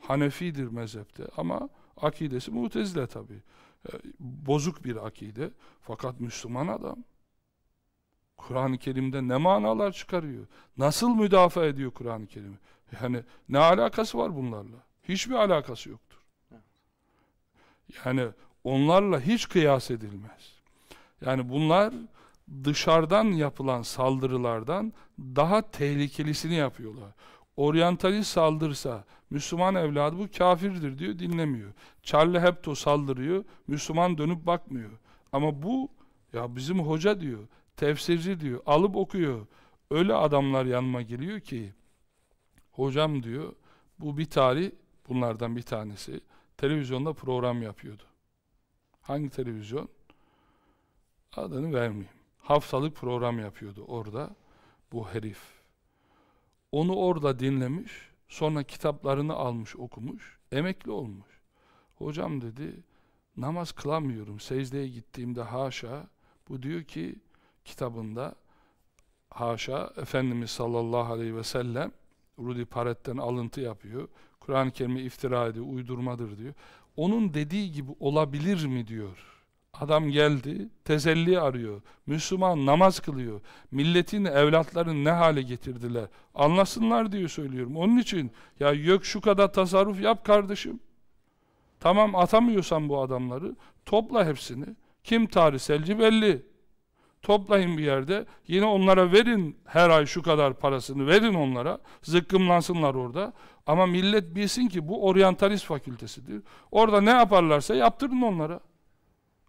Hanefidir mezhepte ama akidesi mutezile tabii. Ee, bozuk bir akide fakat Müslüman adam. Kur'an-ı Kerim'de ne manalar çıkarıyor? Nasıl müdafaa ediyor Kur'an-ı Kerim'i? Yani ne alakası var bunlarla? Hiçbir alakası yoktur. Yani onlarla hiç kıyas edilmez. Yani bunlar dışarıdan yapılan saldırılardan daha tehlikelisini yapıyorlar. Oryantalist saldırsa Müslüman evladı bu kafirdir diyor dinlemiyor. Charlie Hebdo saldırıyor Müslüman dönüp bakmıyor. Ama bu ya bizim hoca diyor tefsirci diyor alıp okuyor. Öyle adamlar yanıma geliyor ki hocam diyor bu bir tarih bunlardan bir tanesi televizyonda program yapıyordu. Hangi televizyon? Adını vermeyeyim. Hafsalık program yapıyordu orada bu herif. Onu orada dinlemiş, sonra kitaplarını almış, okumuş, emekli olmuş. Hocam dedi, namaz kılamıyorum, secdeye gittiğimde haşa, bu diyor ki kitabında, haşa, Efendimiz sallallahu aleyhi ve sellem, Rudi Paret'ten alıntı yapıyor, Kur'an-ı Kerim'e iftira ediyor, uydurmadır diyor. Onun dediği gibi olabilir mi diyor. Adam geldi, teselli arıyor. Müslüman namaz kılıyor. Milletin, evlatlarını ne hale getirdiler. Anlasınlar diye söylüyorum. Onun için ya yok şu kadar tasarruf yap kardeşim. Tamam atamıyorsan bu adamları topla hepsini. Kim tarihselci belli. Toplayın bir yerde. Yine onlara verin her ay şu kadar parasını verin onlara. Zıkkımlansınlar orada. Ama millet bilsin ki bu oryantalist fakültesidir. Orada ne yaparlarsa yaptırın onlara.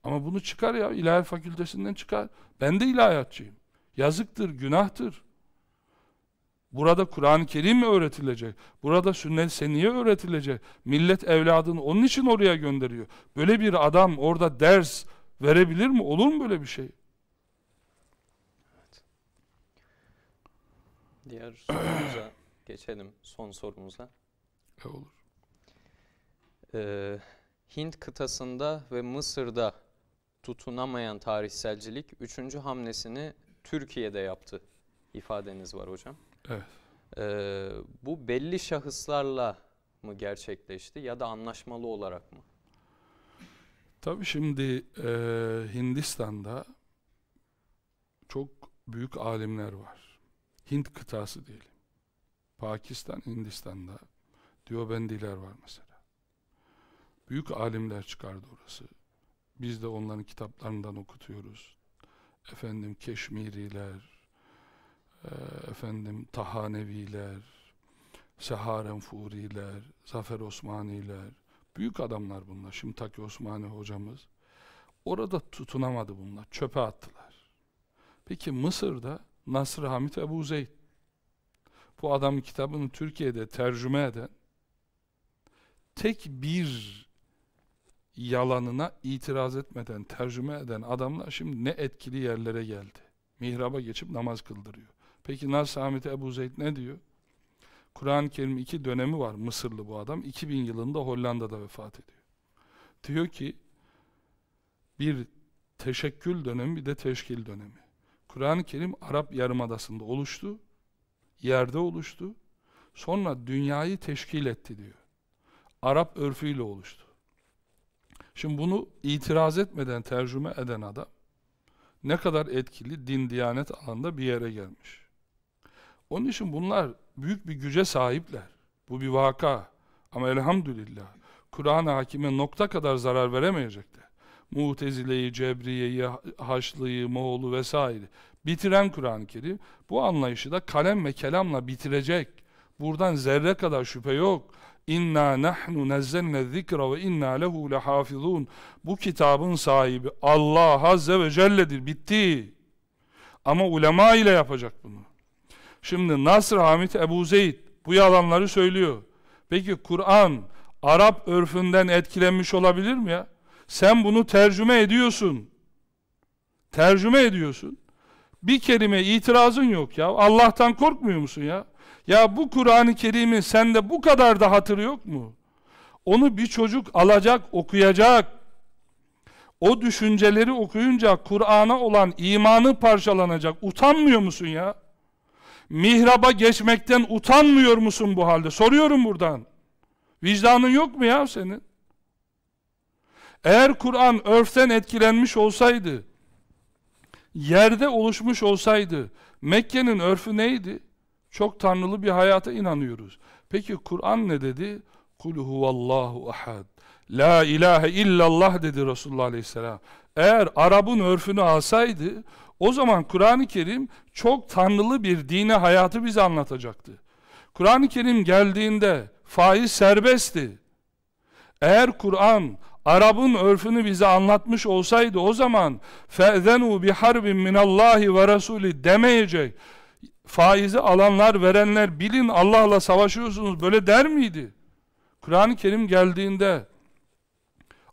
Ama bunu çıkar ya ilahi fakültesinden çıkar. Ben de ilahiyatçıyım. Yazıktır, günahtır. Burada Kur'an-ı Kerim mi öğretilecek? Burada sünnet seniye öğretilecek? Millet evladını onun için oraya gönderiyor. Böyle bir adam orada ders verebilir mi? Olur mu böyle bir şey? Evet. Diğer sorumuza <clears throat> geçelim. Son sorumuza. E olur. Ee, Hint kıtasında ve Mısır'da tutunamayan tarihselcilik üçüncü hamlesini Türkiye'de yaptı ifadeniz var hocam. Evet. Ee, bu belli şahıslarla mı gerçekleşti ya da anlaşmalı olarak mı? Tabii şimdi e, Hindistan'da çok büyük alimler var. Hint kıtası diyelim. Pakistan, Hindistan'da Diyobendiler var mesela. Büyük alimler çıkardı orası. Biz de onların kitaplarından okutuyoruz. Efendim Keşmiriler, e, efendim Tahaneviler, Seharenfuriler, Zafer Osmaniler, büyük adamlar bunlar. Şimdi Taki Osmani hocamız. Orada tutunamadı bunlar, çöpe attılar. Peki Mısır'da Nasr Hamit Ebu Zeyd. Bu adam kitabını Türkiye'de tercüme eden tek bir yalanına itiraz etmeden tercüme eden adamlar şimdi ne etkili yerlere geldi. Mihraba geçip namaz kıldırıyor. Peki Nas Ahmet'e Ebu Zeyd ne diyor? Kur'an-ı Kerim iki dönemi var Mısırlı bu adam. 2000 yılında Hollanda'da vefat ediyor. Diyor ki bir teşekkül dönemi bir de teşkil dönemi. Kur'an-ı Kerim Arap Yarımadası'nda oluştu. Yerde oluştu. Sonra dünyayı teşkil etti diyor. Arap örfüyle oluştu. Şimdi bunu itiraz etmeden tercüme eden adam ne kadar etkili din, diyanet alanında bir yere gelmiş. Onun için bunlar büyük bir güce sahipler. Bu bir vaka. Ama elhamdülillah Kur'an-ı Hakim'e nokta kadar zarar veremeyecekler. Mutezile'yi, Cebriye'yi, Haçlı'yı, Moğol'u vesaire bitiren Kur'an-ı Kerim bu anlayışı da kalem ve kelamla bitirecek. Buradan zerre kadar şüphe yok. İnna nahnu nezzelne zikra ve inna lehu lehafizun. Bu kitabın sahibi Allah Azze ve Celle'dir. Bitti. Ama ulema ile yapacak bunu. Şimdi Nasr Hamit Ebu Zeyd bu yalanları söylüyor. Peki Kur'an Arap örfünden etkilenmiş olabilir mi ya? Sen bunu tercüme ediyorsun. Tercüme ediyorsun. Bir kelime itirazın yok ya. Allah'tan korkmuyor musun ya? Ya bu Kur'an-ı Kerim'in sende bu kadar da hatırı yok mu? Onu bir çocuk alacak, okuyacak. O düşünceleri okuyunca Kur'an'a olan imanı parçalanacak. Utanmıyor musun ya? Mihraba geçmekten utanmıyor musun bu halde? Soruyorum buradan. Vicdanın yok mu ya senin? Eğer Kur'an örften etkilenmiş olsaydı, yerde oluşmuş olsaydı, Mekke'nin örfü neydi? Çok tanrılı bir hayata inanıyoruz. Peki Kur'an ne dedi? Kul huvallahu ahad. La ilahe illallah dedi Resulullah Aleyhisselam. Eğer Arap'ın örfünü alsaydı o zaman Kur'an-ı Kerim çok tanrılı bir dine hayatı bize anlatacaktı. Kur'an-ı Kerim geldiğinde faiz serbestti. Eğer Kur'an Arap'ın örfünü bize anlatmış olsaydı o zaman فَاَذَنُوا بِحَرْبٍ مِنَ اللّٰهِ وَرَسُولِ demeyecek faizi alanlar, verenler bilin Allah'la savaşıyorsunuz böyle der miydi? Kur'an-ı Kerim geldiğinde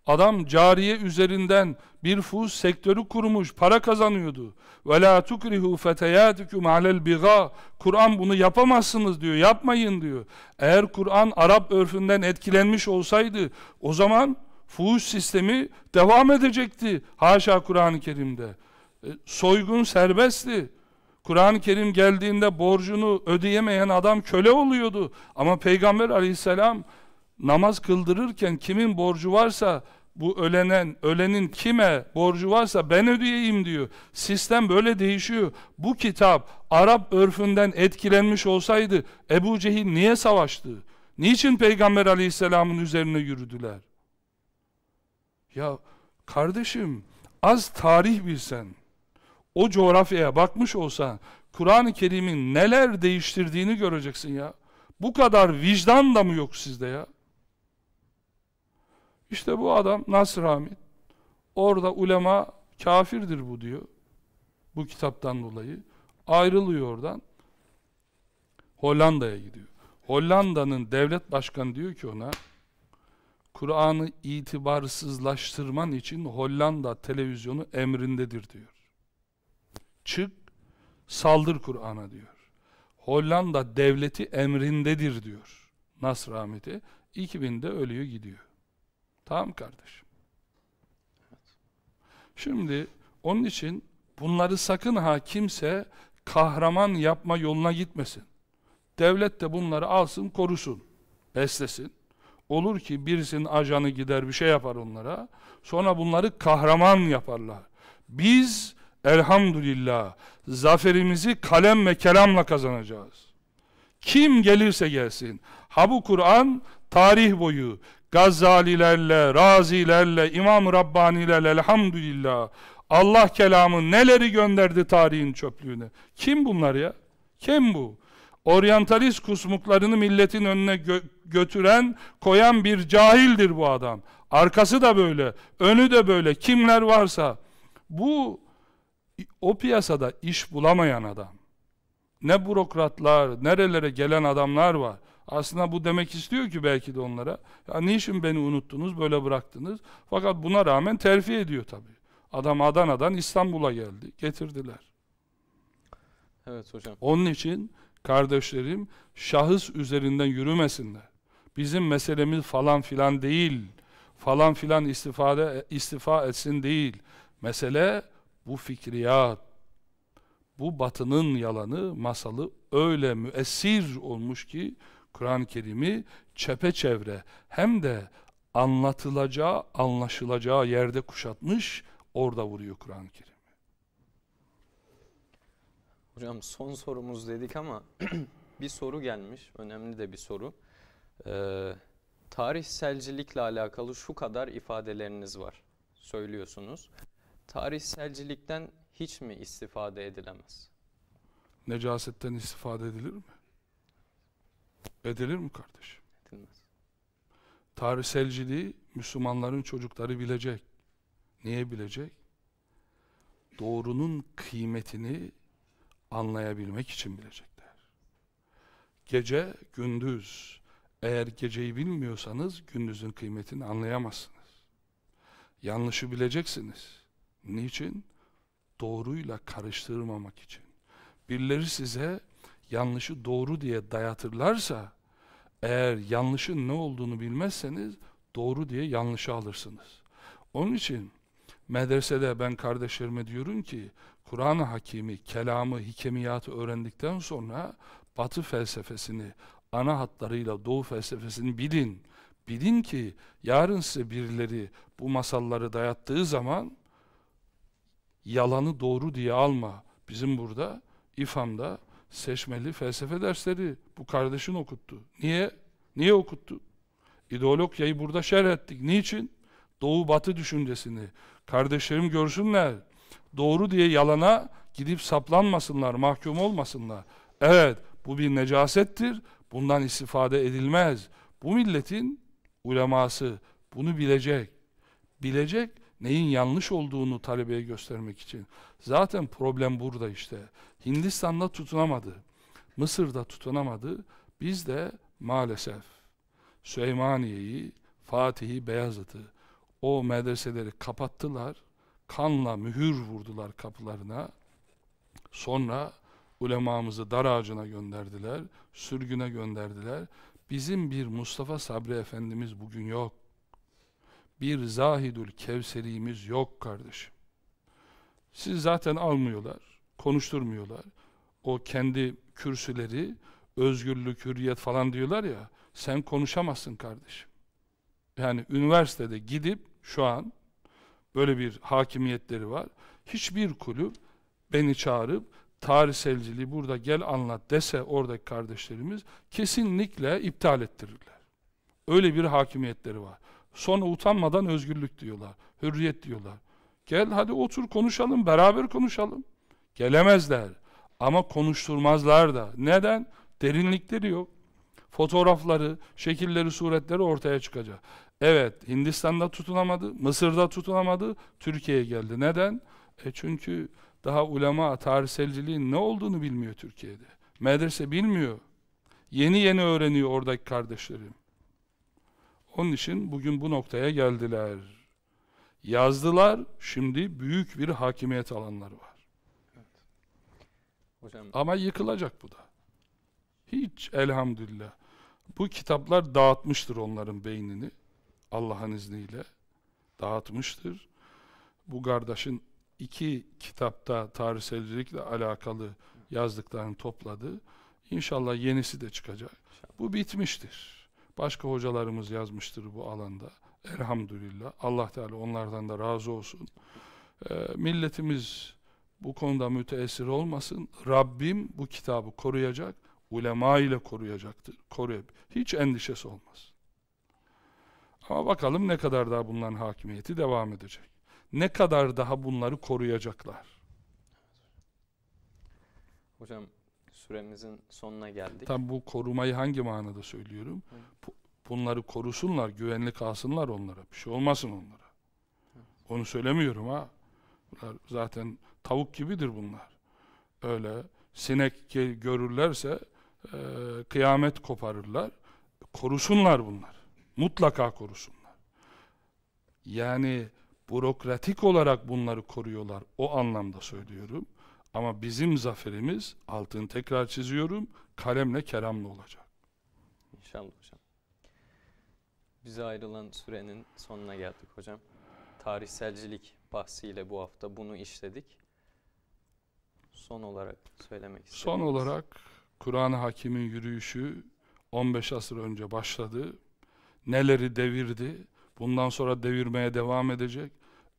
adam cariye üzerinden bir fuz sektörü kurmuş, para kazanıyordu. وَلَا تُكْرِهُ فَتَيَاتِكُمْ عَلَى الْبِغَى Kur'an bunu yapamazsınız diyor, yapmayın diyor. Eğer Kur'an Arap örfünden etkilenmiş olsaydı o zaman fuhuş sistemi devam edecekti haşa Kur'an-ı Kerim'de. E, soygun serbestti. Kur'an-ı Kerim geldiğinde borcunu ödeyemeyen adam köle oluyordu. Ama Peygamber aleyhisselam namaz kıldırırken kimin borcu varsa bu ölenen, ölenin kime borcu varsa ben ödeyeyim diyor. Sistem böyle değişiyor. Bu kitap Arap örfünden etkilenmiş olsaydı Ebu Cehil niye savaştı? Niçin Peygamber aleyhisselamın üzerine yürüdüler? Ya kardeşim az tarih bilsen, o coğrafyaya bakmış olsan Kur'an-ı Kerim'in neler değiştirdiğini göreceksin ya. Bu kadar vicdan da mı yok sizde ya? İşte bu adam Nasr Hamid. Orada ulema kafirdir bu diyor. Bu kitaptan dolayı. Ayrılıyor oradan. Hollanda'ya gidiyor. Hollanda'nın devlet başkanı diyor ki ona Kur'an'ı itibarsızlaştırman için Hollanda televizyonu emrindedir diyor çık, saldır Kur'an'a diyor. Hollanda devleti emrindedir diyor. Nasr rahmeti. 2000'de ölüyor gidiyor. Tamam kardeşim. Şimdi onun için bunları sakın ha kimse kahraman yapma yoluna gitmesin. Devlet de bunları alsın korusun, beslesin. Olur ki birisinin ajanı gider bir şey yapar onlara. Sonra bunları kahraman yaparlar. Biz Elhamdülillah zaferimizi kalem ve kelamla kazanacağız. Kim gelirse gelsin. Ha bu Kur'an tarih boyu Gazalilerle, Razilerle, İmam Rabbanilerle elhamdülillah Allah kelamı neleri gönderdi tarihin çöplüğüne. Kim bunlar ya? Kim bu? Oryantalist kusmuklarını milletin önüne gö götüren, koyan bir cahildir bu adam. Arkası da böyle, önü de böyle. Kimler varsa bu o piyasada iş bulamayan adam, ne bürokratlar, nerelere gelen adamlar var. Aslında bu demek istiyor ki belki de onlara, ya niçin beni unuttunuz, böyle bıraktınız. Fakat buna rağmen terfi ediyor tabii. Adam Adana'dan İstanbul'a geldi, getirdiler. Evet hocam. Onun için kardeşlerim şahıs üzerinden yürümesinler. Bizim meselemiz falan filan değil. Falan filan istifade istifa etsin değil. Mesele bu fikriyat, bu batının yalanı, masalı öyle müessir olmuş ki Kur'an-ı Kerim'i çepeçevre hem de anlatılacağı, anlaşılacağı yerde kuşatmış, orada vuruyor Kur'an-ı Kerim. Hocam son sorumuz dedik ama <clears throat> bir soru gelmiş. Önemli de bir soru. Ee, tarihselcilikle alakalı şu kadar ifadeleriniz var. Söylüyorsunuz. Tarihselcilikten hiç mi istifade edilemez? Necasetten istifade edilir mi? Edilir mi kardeşim? Edilmez. Tarihselciliği Müslümanların çocukları bilecek. Niye bilecek? Doğrunun kıymetini anlayabilmek için bilecekler. Gece, gündüz. Eğer geceyi bilmiyorsanız gündüzün kıymetini anlayamazsınız. Yanlışı bileceksiniz. Niçin? Doğruyla karıştırmamak için. Birileri size yanlışı doğru diye dayatırlarsa, eğer yanlışın ne olduğunu bilmezseniz doğru diye yanlışı alırsınız. Onun için medresede ben kardeşlerime diyorum ki, Kur'an-ı Hakimi, kelamı, hikemiyatı öğrendikten sonra batı felsefesini, ana hatlarıyla doğu felsefesini bilin. Bilin ki yarın size birileri bu masalları dayattığı zaman yalanı doğru diye alma. Bizim burada İFAM'da seçmeli felsefe dersleri bu kardeşin okuttu. Niye? Niye okuttu? İdeolog yayı burada şerh ettik. Niçin? Doğu batı düşüncesini. Kardeşlerim görsünler. Doğru diye yalana gidip saplanmasınlar, mahkum olmasınlar. Evet, bu bir necasettir. Bundan istifade edilmez. Bu milletin uleması bunu bilecek. Bilecek neyin yanlış olduğunu talebeye göstermek için. Zaten problem burada işte. Hindistan'da tutunamadı. Mısır'da tutunamadı. Biz de maalesef Süleymaniye'yi, Fatih'i, Beyazıt'ı o medreseleri kapattılar. Kanla mühür vurdular kapılarına. Sonra ulemamızı dar ağacına gönderdiler, sürgüne gönderdiler. Bizim bir Mustafa Sabri Efendimiz bugün yok bir zahidül kevserimiz yok kardeşim. Siz zaten almıyorlar, konuşturmuyorlar. O kendi kürsüleri, özgürlük, hürriyet falan diyorlar ya, sen konuşamazsın kardeşim. Yani üniversitede gidip şu an böyle bir hakimiyetleri var. Hiçbir kulüp beni çağırıp tarihselciliği burada gel anlat dese oradaki kardeşlerimiz kesinlikle iptal ettirirler. Öyle bir hakimiyetleri var. Sonra utanmadan özgürlük diyorlar, hürriyet diyorlar. Gel hadi otur konuşalım, beraber konuşalım. Gelemezler ama konuşturmazlar da. Neden? Derinlikleri yok. Fotoğrafları, şekilleri, suretleri ortaya çıkacak. Evet, Hindistan'da tutunamadı, Mısır'da tutunamadı, Türkiye'ye geldi. Neden? E çünkü daha ulema, tarihselciliğin ne olduğunu bilmiyor Türkiye'de. Medrese bilmiyor. Yeni yeni öğreniyor oradaki kardeşlerim. Onun için bugün bu noktaya geldiler. Yazdılar, şimdi büyük bir hakimiyet alanları var. Evet. Hocam... Ama yıkılacak bu da. Hiç elhamdülillah. Bu kitaplar dağıtmıştır onların beynini. Allah'ın izniyle dağıtmıştır. Bu kardeşin iki kitapta tarihselcilikle alakalı yazdıklarını topladı. İnşallah yenisi de çıkacak. İnşallah. Bu bitmiştir. Başka hocalarımız yazmıştır bu alanda. Elhamdülillah. Allah Teala onlardan da razı olsun. E, milletimiz bu konuda müteessir olmasın. Rabbim bu kitabı koruyacak, ulema ile koruyacaktır. Koruyup hiç endişesi olmaz. Ama bakalım ne kadar daha bunların hakimiyeti devam edecek. Ne kadar daha bunları koruyacaklar. Hocam süremizin sonuna geldik. Tam bu korumayı hangi manada söylüyorum? Hı. Bunları korusunlar, güvenli kalsınlar onlara. Bir şey olmasın onlara. Hı. Onu söylemiyorum ha. Bunlar zaten tavuk gibidir bunlar. Öyle sinek görürlerse e, kıyamet koparırlar. Korusunlar bunlar. Mutlaka korusunlar. Yani bürokratik olarak bunları koruyorlar. O anlamda söylüyorum. Ama bizim zaferimiz altını tekrar çiziyorum kalemle keramla olacak. İnşallah hocam. Bize ayrılan sürenin sonuna geldik hocam. Tarihselcilik bahsiyle bu hafta bunu işledik. Son olarak söylemek istedim. Son olarak Kur'an-ı Hakim'in yürüyüşü 15 asır önce başladı. Neleri devirdi? Bundan sonra devirmeye devam edecek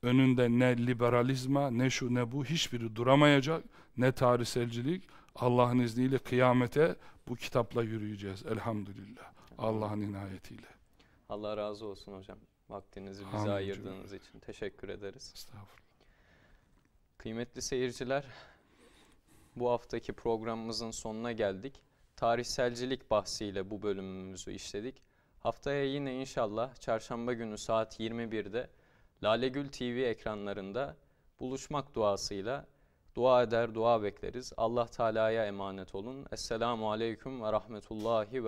önünde ne liberalizma ne şu ne bu hiçbiri duramayacak ne tarihselcilik Allah'ın izniyle kıyamete bu kitapla yürüyeceğiz elhamdülillah Allah'ın inayetiyle. Allah razı olsun hocam. Vaktinizi bize Hamdülillah. ayırdığınız için teşekkür ederiz. Estağfurullah. Kıymetli seyirciler, bu haftaki programımızın sonuna geldik. Tarihselcilik bahsiyle bu bölümümüzü işledik. Haftaya yine inşallah çarşamba günü saat 21'de Lale Gül TV ekranlarında buluşmak duasıyla dua eder, dua bekleriz. Allah Teala'ya emanet olun. Esselamu Aleyküm ve Rahmetullahi ve